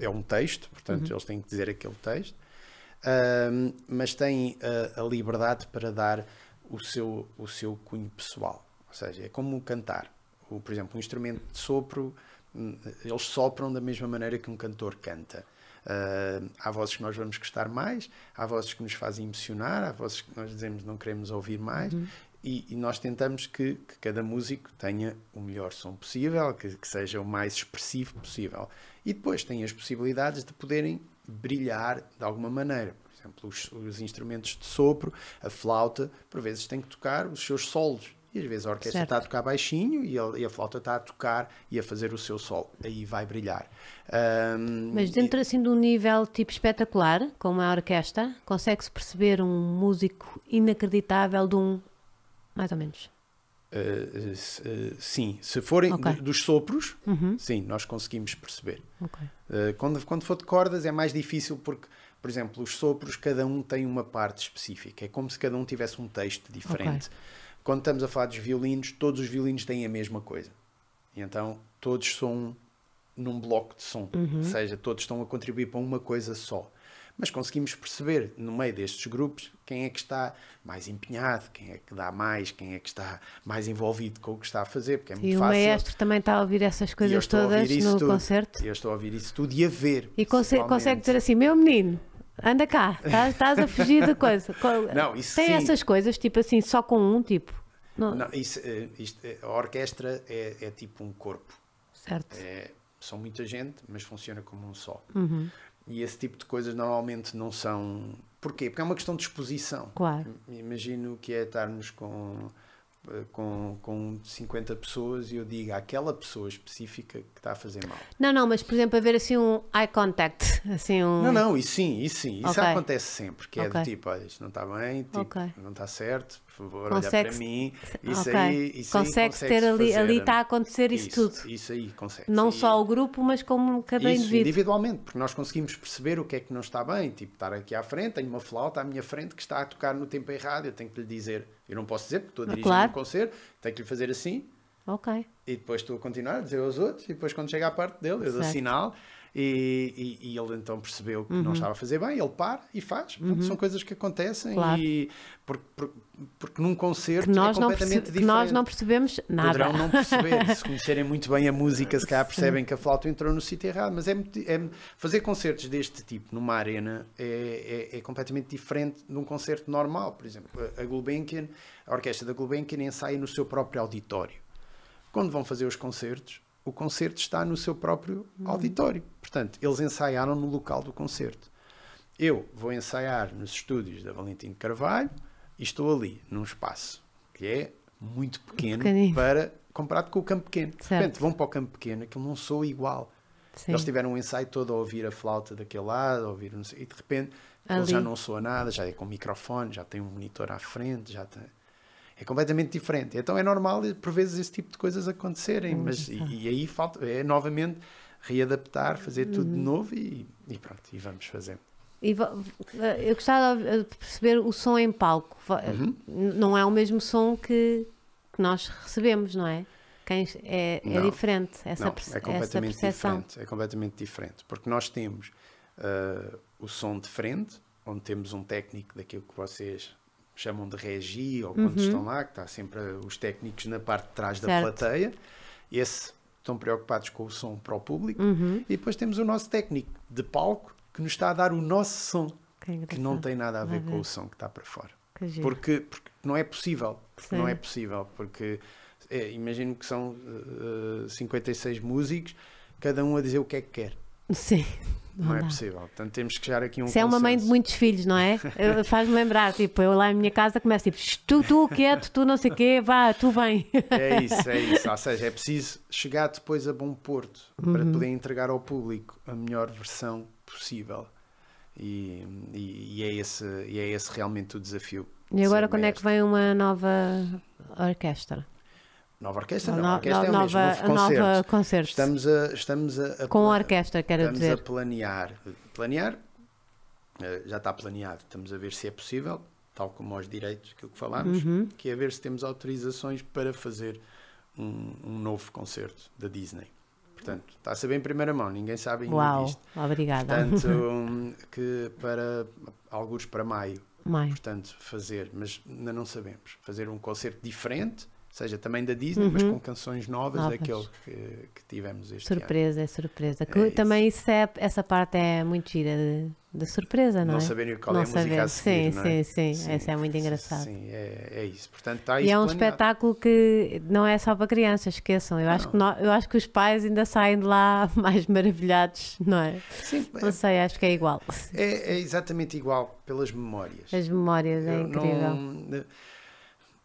é um texto, portanto uhum. eles têm que dizer aquele texto, uh, mas têm a, ah, a liberdade para dar o seu, o seu cunho pessoal. Ou seja, é como cantar. O, por exemplo, um instrumento de sopro, hum, eles sopram da mesma maneira que um cantor canta. Uh, há vozes que nós vamos gostar mais, há vozes que nos fazem emocionar, há vozes que nós dizemos não queremos ouvir mais. Uhum. E, e, nós tentamos que, que, cada músico tenha o melhor som possível, que, que, seja o mais expressivo possível. E depois tem as possibilidades de poderem brilhar de alguma maneira exemplo, os, os instrumentos de sopro, a flauta, por vezes tem que tocar os seus solos. E às vezes a orquestra está a tocar baixinho e a, e a, flauta está a tocar e a fazer o seu sol. Aí vai brilhar. Um, Mas dentro e... assim de um nível tipo espetacular, como a orquestra, consegue-se perceber um músico inacreditável de um. Mais ou menos. Uh, uh, sim, se forem okay. dos sopros, uhum. sim, nós conseguimos perceber. Okay. Uh, quando, quando for de cordas é mais difícil porque por exemplo, os sopros, cada um tem uma parte específica. É como se cada um tivesse um texto diferente. Okay. Quando estamos a falar dos violinos, todos os violinos têm a mesma coisa. E então, todos são num bloco de som. Uhum. Ou seja, todos estão a contribuir para uma coisa só. Mas conseguimos perceber, no meio destes grupos, quem é que está mais empenhado, quem é que dá mais, quem é que está mais envolvido com o que está a fazer, porque é muito e fácil. E o maestro também está a ouvir essas coisas todas no tudo. concerto? Eu estou a ouvir isso tudo e a ver. E consegue, consegue dizer assim, meu menino, anda cá, estás, estás a fugir da coisa. Não, isso Tem sim. essas coisas, tipo assim, só com um tipo? Não, Não isso, eh, isto, eh, a orquestra é, é, tipo um corpo. Certo. É, são muita gente, mas funciona como um só. Uhum. E esse tipo de coisas normalmente não são. Porquê? Porque é uma questão de exposição. Claro. Imagino que é estarmos com eh, com, com 50 pessoas e eu digo aquela pessoa específica que está a fazer mal. Não, não, mas por exemplo, haver assim um eye contact, assim um... Não, não, e sim, e sim, isso okay. acontece sempre, que é okay. do tipo, olha, isto não está bem, tipo, okay. não está certo, por favor, olha para mim, isso aí, isso consegues aí consegues ter ali, fazer, ali está a acontecer isso, isso tudo. Isso aí, consegue. Não e... só o grupo, mas como cada isso, indivíduo. individualmente, porque nós conseguimos perceber o que é que não está bem, tipo, estar aqui à frente, tenho uma flauta à minha frente que está a tocar no tempo errado, eu tenho que lhe dizer eu não posso dizer, porque estou a ah, dirigir claro. um concerto, tenho que lhe fazer assim. Ok. E depois estou a continuar a dizer aos outros, e depois quando chega à parte dele, eu certo. dou sinal. E, e, e ele então percebeu que uhum. não estava a fazer bem, ele para e faz. Uhum. São coisas que acontecem claro. e porque, porque, porque, num concerto que nós é completamente não diferente. nós não percebemos nada. Poderão não perceber, se conhecerem muito bem a música, se cá percebem que a flauta entrou no sítio errado, mas é, é fazer concertos deste tipo numa arena é, é, é completamente diferente de um concerto normal. Por exemplo, a Gulbenkian, a orquestra da Gulbenkian ensaia no seu próprio auditório. Quando vão fazer os concertos, o concerto está no seu próprio uhum. auditório. Portanto, eles ensaiaram no local do concerto. Eu vou ensaiar nos estúdios da Valentim Carvalho e estou ali, num espaço que é muito pequeno para comparado com o campo pequeno. Certo. De repente vão para o campo pequeno, aquilo não sou igual. Sim. Eles tiveram um ensaio todo a ouvir a flauta daquele lado, a ouvir, sei, e de repente ele já não soa nada, já é com microfone, já tem um monitor à frente, já tem é completamente diferente. Então é normal, por vezes, esse tipo de coisas acontecerem, hum, mas e, e, aí falta, é novamente readaptar, fazer tudo hum. de uhum. novo e, e, pronto, e vamos fazendo. eu gostava de perceber o som em palco. Uhum. Não é o mesmo som que, que nós recebemos, não é? Quem é, é não, diferente essa, não, é completamente essa percepção. Diferente, é completamente diferente, porque nós temos uh, o som de frente, onde temos um técnico daquilo que vocês chamam de regi, ou quando uhum. estão lá, que está sempre os técnicos na parte de trás certo. da plateia. Esse estão preocupados com o som para o público. Uhum. E depois temos o nosso técnico de palco que nos está a dar o nosso som, que, que não tem nada a ver, ver com o som que está para fora. Porque, porque, não é possível. Porque não é possível. Porque é, imagino que são uh, eh, 56 eh, músicos, cada um a dizer o que é que quer. Sim. Não, não é possível. Portanto, temos que chegar aqui um. Se é uma mãe de muitos filhos, não é? Faz-me lembrar, tipo, eu lá em minha casa começo tipo, tu, tu, quieto, tu não sei o quê, vá, tu vem. É isso, é isso. Ou seja, é preciso chegar depois a bom porto uhum. para poder entregar ao público a melhor versão possível. E, e, e é, esse, e é esse realmente o desafio. E agora, quando mestre. é que vem uma nova orquestra? Nova orquestra? Não, a orquestra no, é o nova, mesmo, novo concerto. Nova concerto. Estamos a, estamos a, a com a orquestra, quero estamos dizer. Estamos a planear. Planear eh, já está planeado. Estamos a ver se é possível, tal como aos direitos, aquilo que é falámos, uhum. que é ver se temos autorizações para fazer um, um novo concerto da Disney. Portanto, está a saber em primeira mão, ninguém sabe ainda Uau, disto. obrigada. Portanto, que para alguns para maio, maio. Portanto, fazer, mas ainda não sabemos. Fazer um concerto diferente seja, também da Disney, uhum. mas com canções novas, novas. daquele que, que, tivemos este surpresa, ano. Surpresa, é surpresa. É também isso. é, essa parte é muito gira de, de surpresa, não, não é? Não sabendo qual não é a música a seguir, sim, não é? Sim, sim, sim. Essa é muito engraçada. Sim, é, é, isso. Portanto, está e é um planeado. espetáculo que não é só para crianças, esqueçam. Eu acho, que eu acho que os pais ainda saem de lá mais maravilhados, não é? Sim. É. Não sei, acho que é igual. É, é, exatamente igual pelas memórias. As memórias, é incrível. Não,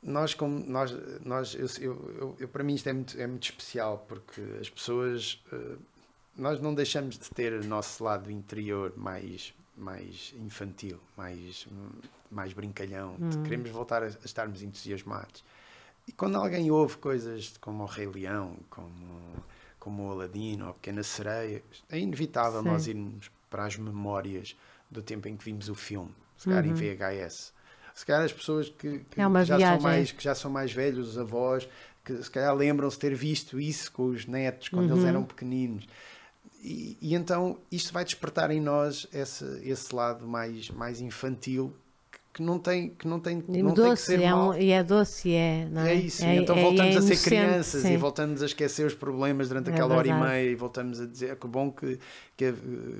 nós como nós nós eu, eu, eu, para mim isto é muito é muito especial porque as pessoas eh, nós não deixamos de ter o nosso lado interior mais mais infantil mais mais brincalhão hum. queremos voltar a, a, estarmos entusiasmados e quando alguém ouve coisas como o Rei Leão como como o Aladino ou a Pequena Sereia é inevitável Sim. nós irmos para as memórias do tempo em que vimos o filme se calhar uhum. em VHS se calhar as pessoas que, que, é que já são mais, que já são mais velhos, os avós, que se calhar lembram-se ter visto isso com os netos quando uhum. eles eram pequeninos. E, e, então isto vai despertar em nós esse, esse lado mais, mais infantil que não tem que não tem e não doce, tem que ser é um, e é doce é não é, é isso é, então é, voltamos a ser crianças sim. e voltamos a esquecer os problemas durante é aquela hora e meia e voltamos a dizer que bom que, que, a,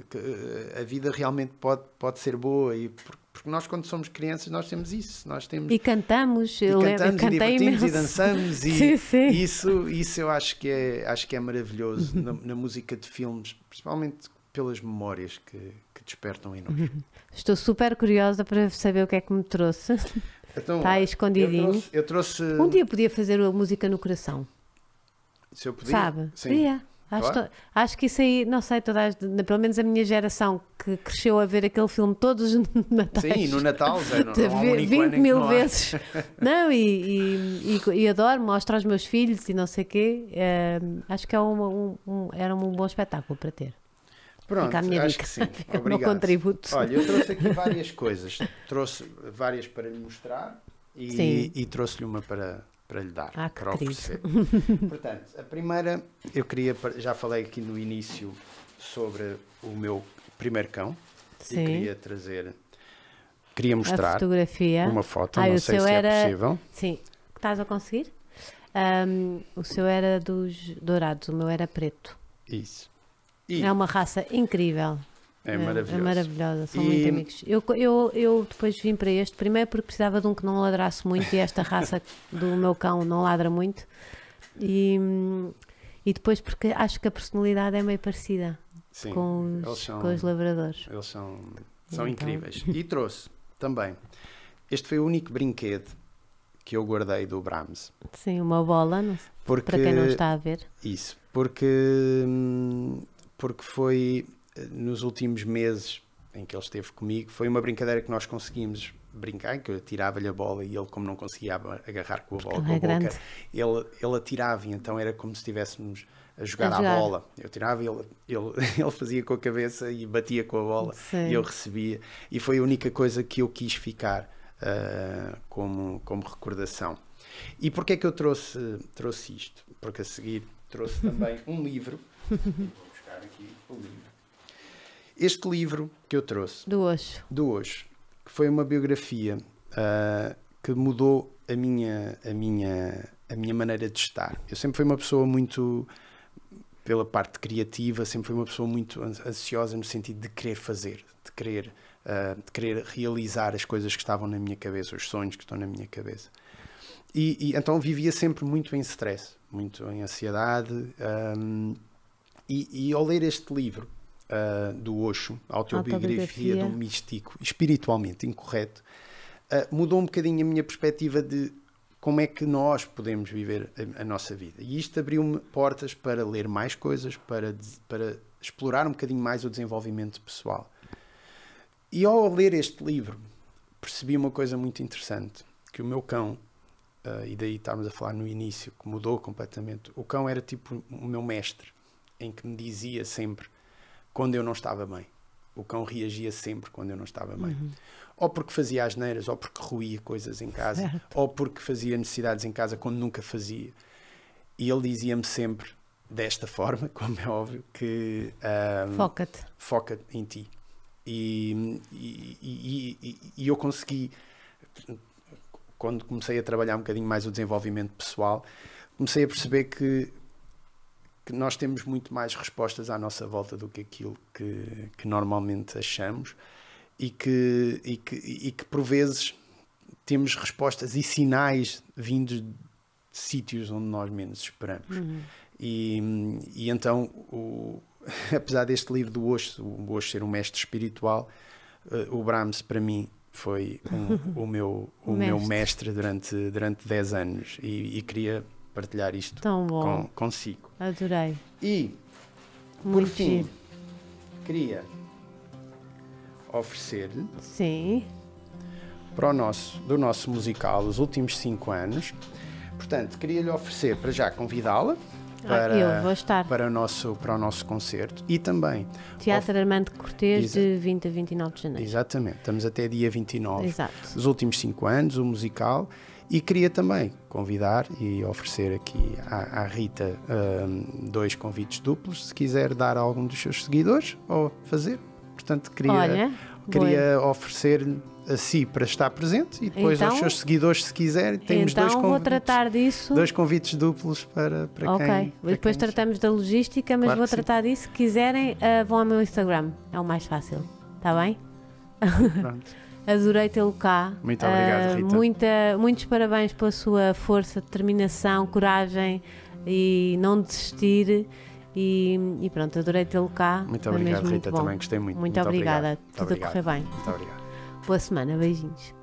que a vida realmente pode pode ser boa e porque nós, quando somos crianças, nós temos isso. Nós temos, e cantamos, e cantamos, lembro, e divertimos, e dançamos. E, sim, sim. Isso, isso eu acho que é, acho que é maravilhoso uhum. na, na música de filmes, principalmente pelas memórias que, que despertam em nós. Uhum. Estou super curiosa para saber o que é que me trouxe. Então, Está aí escondidinho. Eu trouxe, eu trouxe... Um dia podia fazer a música no coração. Se eu podia? Sabe? Sim. Acho, claro. to, acho que isso aí, não sei, toda a, pelo menos a minha geração que cresceu a ver aquele filme todos no Natal. Sim, no Natal, Zé, não, não 20 mil não vezes. não, e, e, e, e, adoro, mostro aos meus filhos e não sei o quê. acho que é um, um, era um bom espetáculo para ter. Pronto, acho dica. que sim. Fica Obrigado. contributo. Olha, eu trouxe aqui várias coisas. Trouxe várias para lhe mostrar e, e trouxe-lhe uma para, para lhe dar, ah, para oferecer. Portanto, a primeira, eu queria, já falei aqui no início sobre o meu primeiro cão Sim. e queria trazer, queria mostrar uma foto, ah, não sei se é era... é possível. Sim, estás a conseguir? Um, o seu era dos dourados, o meu era preto. Isso. E... É uma raça incrível. É, é, é, maravilhoso. maravilhosa. É maravilhosa, são e... muito amigos. Eu, eu, eu depois vim para este, primeiro porque precisava de um que não ladrasse muito e esta raça do meu cão não ladra muito. E, e depois porque acho que a personalidade é meio parecida Sim, com, os, são, com os labradores. Eles são, são então... incríveis. E trouxe também. Este foi o único brinquedo que eu guardei do Brahms. Sim, uma bola, não sei, porque, para quem não está a ver. Isso, porque, hum, porque foi nos últimos meses em que ele esteve comigo, foi uma brincadeira que nós conseguimos brincar, que eu tirava-lhe a bola e ele, como não conseguia agarrar com a bola, com a é boca, ele, ele atirava e então era como se estivéssemos a jogar, a jogar. à bola. Eu tirava, ele, ele, ele fazia com a cabeça e batia com a bola Sim. e eu recebia. E foi a única coisa que eu quis ficar uh, como, como recordação. E porquê é que eu trouxe, trouxe isto? Porque a seguir trouxe também um livro. Vou buscar aqui o livro este livro que eu trouxe. Do hoje. Do hoje. Que foi uma biografia uh, que mudou a minha, a, minha, a minha maneira de estar. Eu sempre fui uma pessoa muito pela parte criativa, sempre fui uma pessoa muito ansiosa no sentido de querer fazer, de querer, uh, de querer realizar as coisas que estavam na minha cabeça, os sonhos que estão na minha cabeça. E, e então vivia sempre muito em stress, muito em ansiedade. Um, ah, e, e ao ler este livro, uh, do Osho, autobiografia, autobiografia de um místico espiritualmente incorreto, uh, mudou um bocadinho a minha perspectiva de como é que nós podemos viver a, a nossa vida. E isto abriu-me portas para ler mais coisas, para, para explorar um bocadinho mais o desenvolvimento pessoal. E ao ler este livro, percebi uma coisa muito interessante, que o meu cão, uh, e daí estávamos a falar no início, que mudou completamente, o cão era tipo o meu mestre, em que me dizia sempre quando eu não estava bem. O cão reagia sempre quando eu não estava bem. Uhum. Ou porque fazia asneiras, ou porque roía coisas em casa, certo. ou porque fazia necessidades em casa quando nunca fazia. E ele dizia-me sempre, desta forma, como é óbvio, que. Um, ah, Foca-te. Foca-te em ti. E, e, e, e, eu consegui, quando comecei a trabalhar um bocadinho mais o desenvolvimento pessoal, comecei a perceber que que nós temos muito mais respostas à nossa volta do que aquilo que, que normalmente achamos e que, e, que, e que, por vezes, temos respostas e sinais vindos de sítios onde nós menos esperamos. Uhum. E, e, então, o, apesar deste livro do Osho, o Osho ser um mestre espiritual, eh, o Brahms, para mim, foi um, o, meu, o mestre. meu mestre durante, durante 10 anos e, e queria partilhar isto com, consigo. Adorei. E, por fim, giro. queria oferecer-lhe. Sim. Para o nosso, do nosso musical, os últimos cinco anos. Portanto, queria-lhe oferecer para já convidá-la ah, para, ah, para, o nosso, para o nosso concerto e também. Teatro Armando Cortês de 20 a 29 de janeiro. Exatamente, estamos até dia 29. Exato. Os últimos cinco anos, o musical. E queria também convidar e oferecer aqui à, à Rita um, dois convites duplos, se quiser dar a algum dos seus seguidores ou fazer. Portanto, queria, queria oferecer-lhe a si para estar presente e depois então, aos seus seguidores, se quiser. Temos então dois convites, vou tratar disso. Dois convites duplos para, para okay. quem. Ok, depois quem tratamos da logística, mas claro vou tratar sim. disso. Se quiserem, uh, vão ao meu Instagram, é o mais fácil. Está bem? Pronto. Adorei tê-lo cá. Muito obrigado, ah, Rita. muita, muitos parabéns pela sua força, determinação, coragem e não desistir. E, e pronto, adorei tê-lo cá. Muito obrigado, Rita. Muito também gostei muito. Muito, muito obrigada. Obrigado. Tudo a correr bem. Muito obrigado. Boa semana, beijinhos.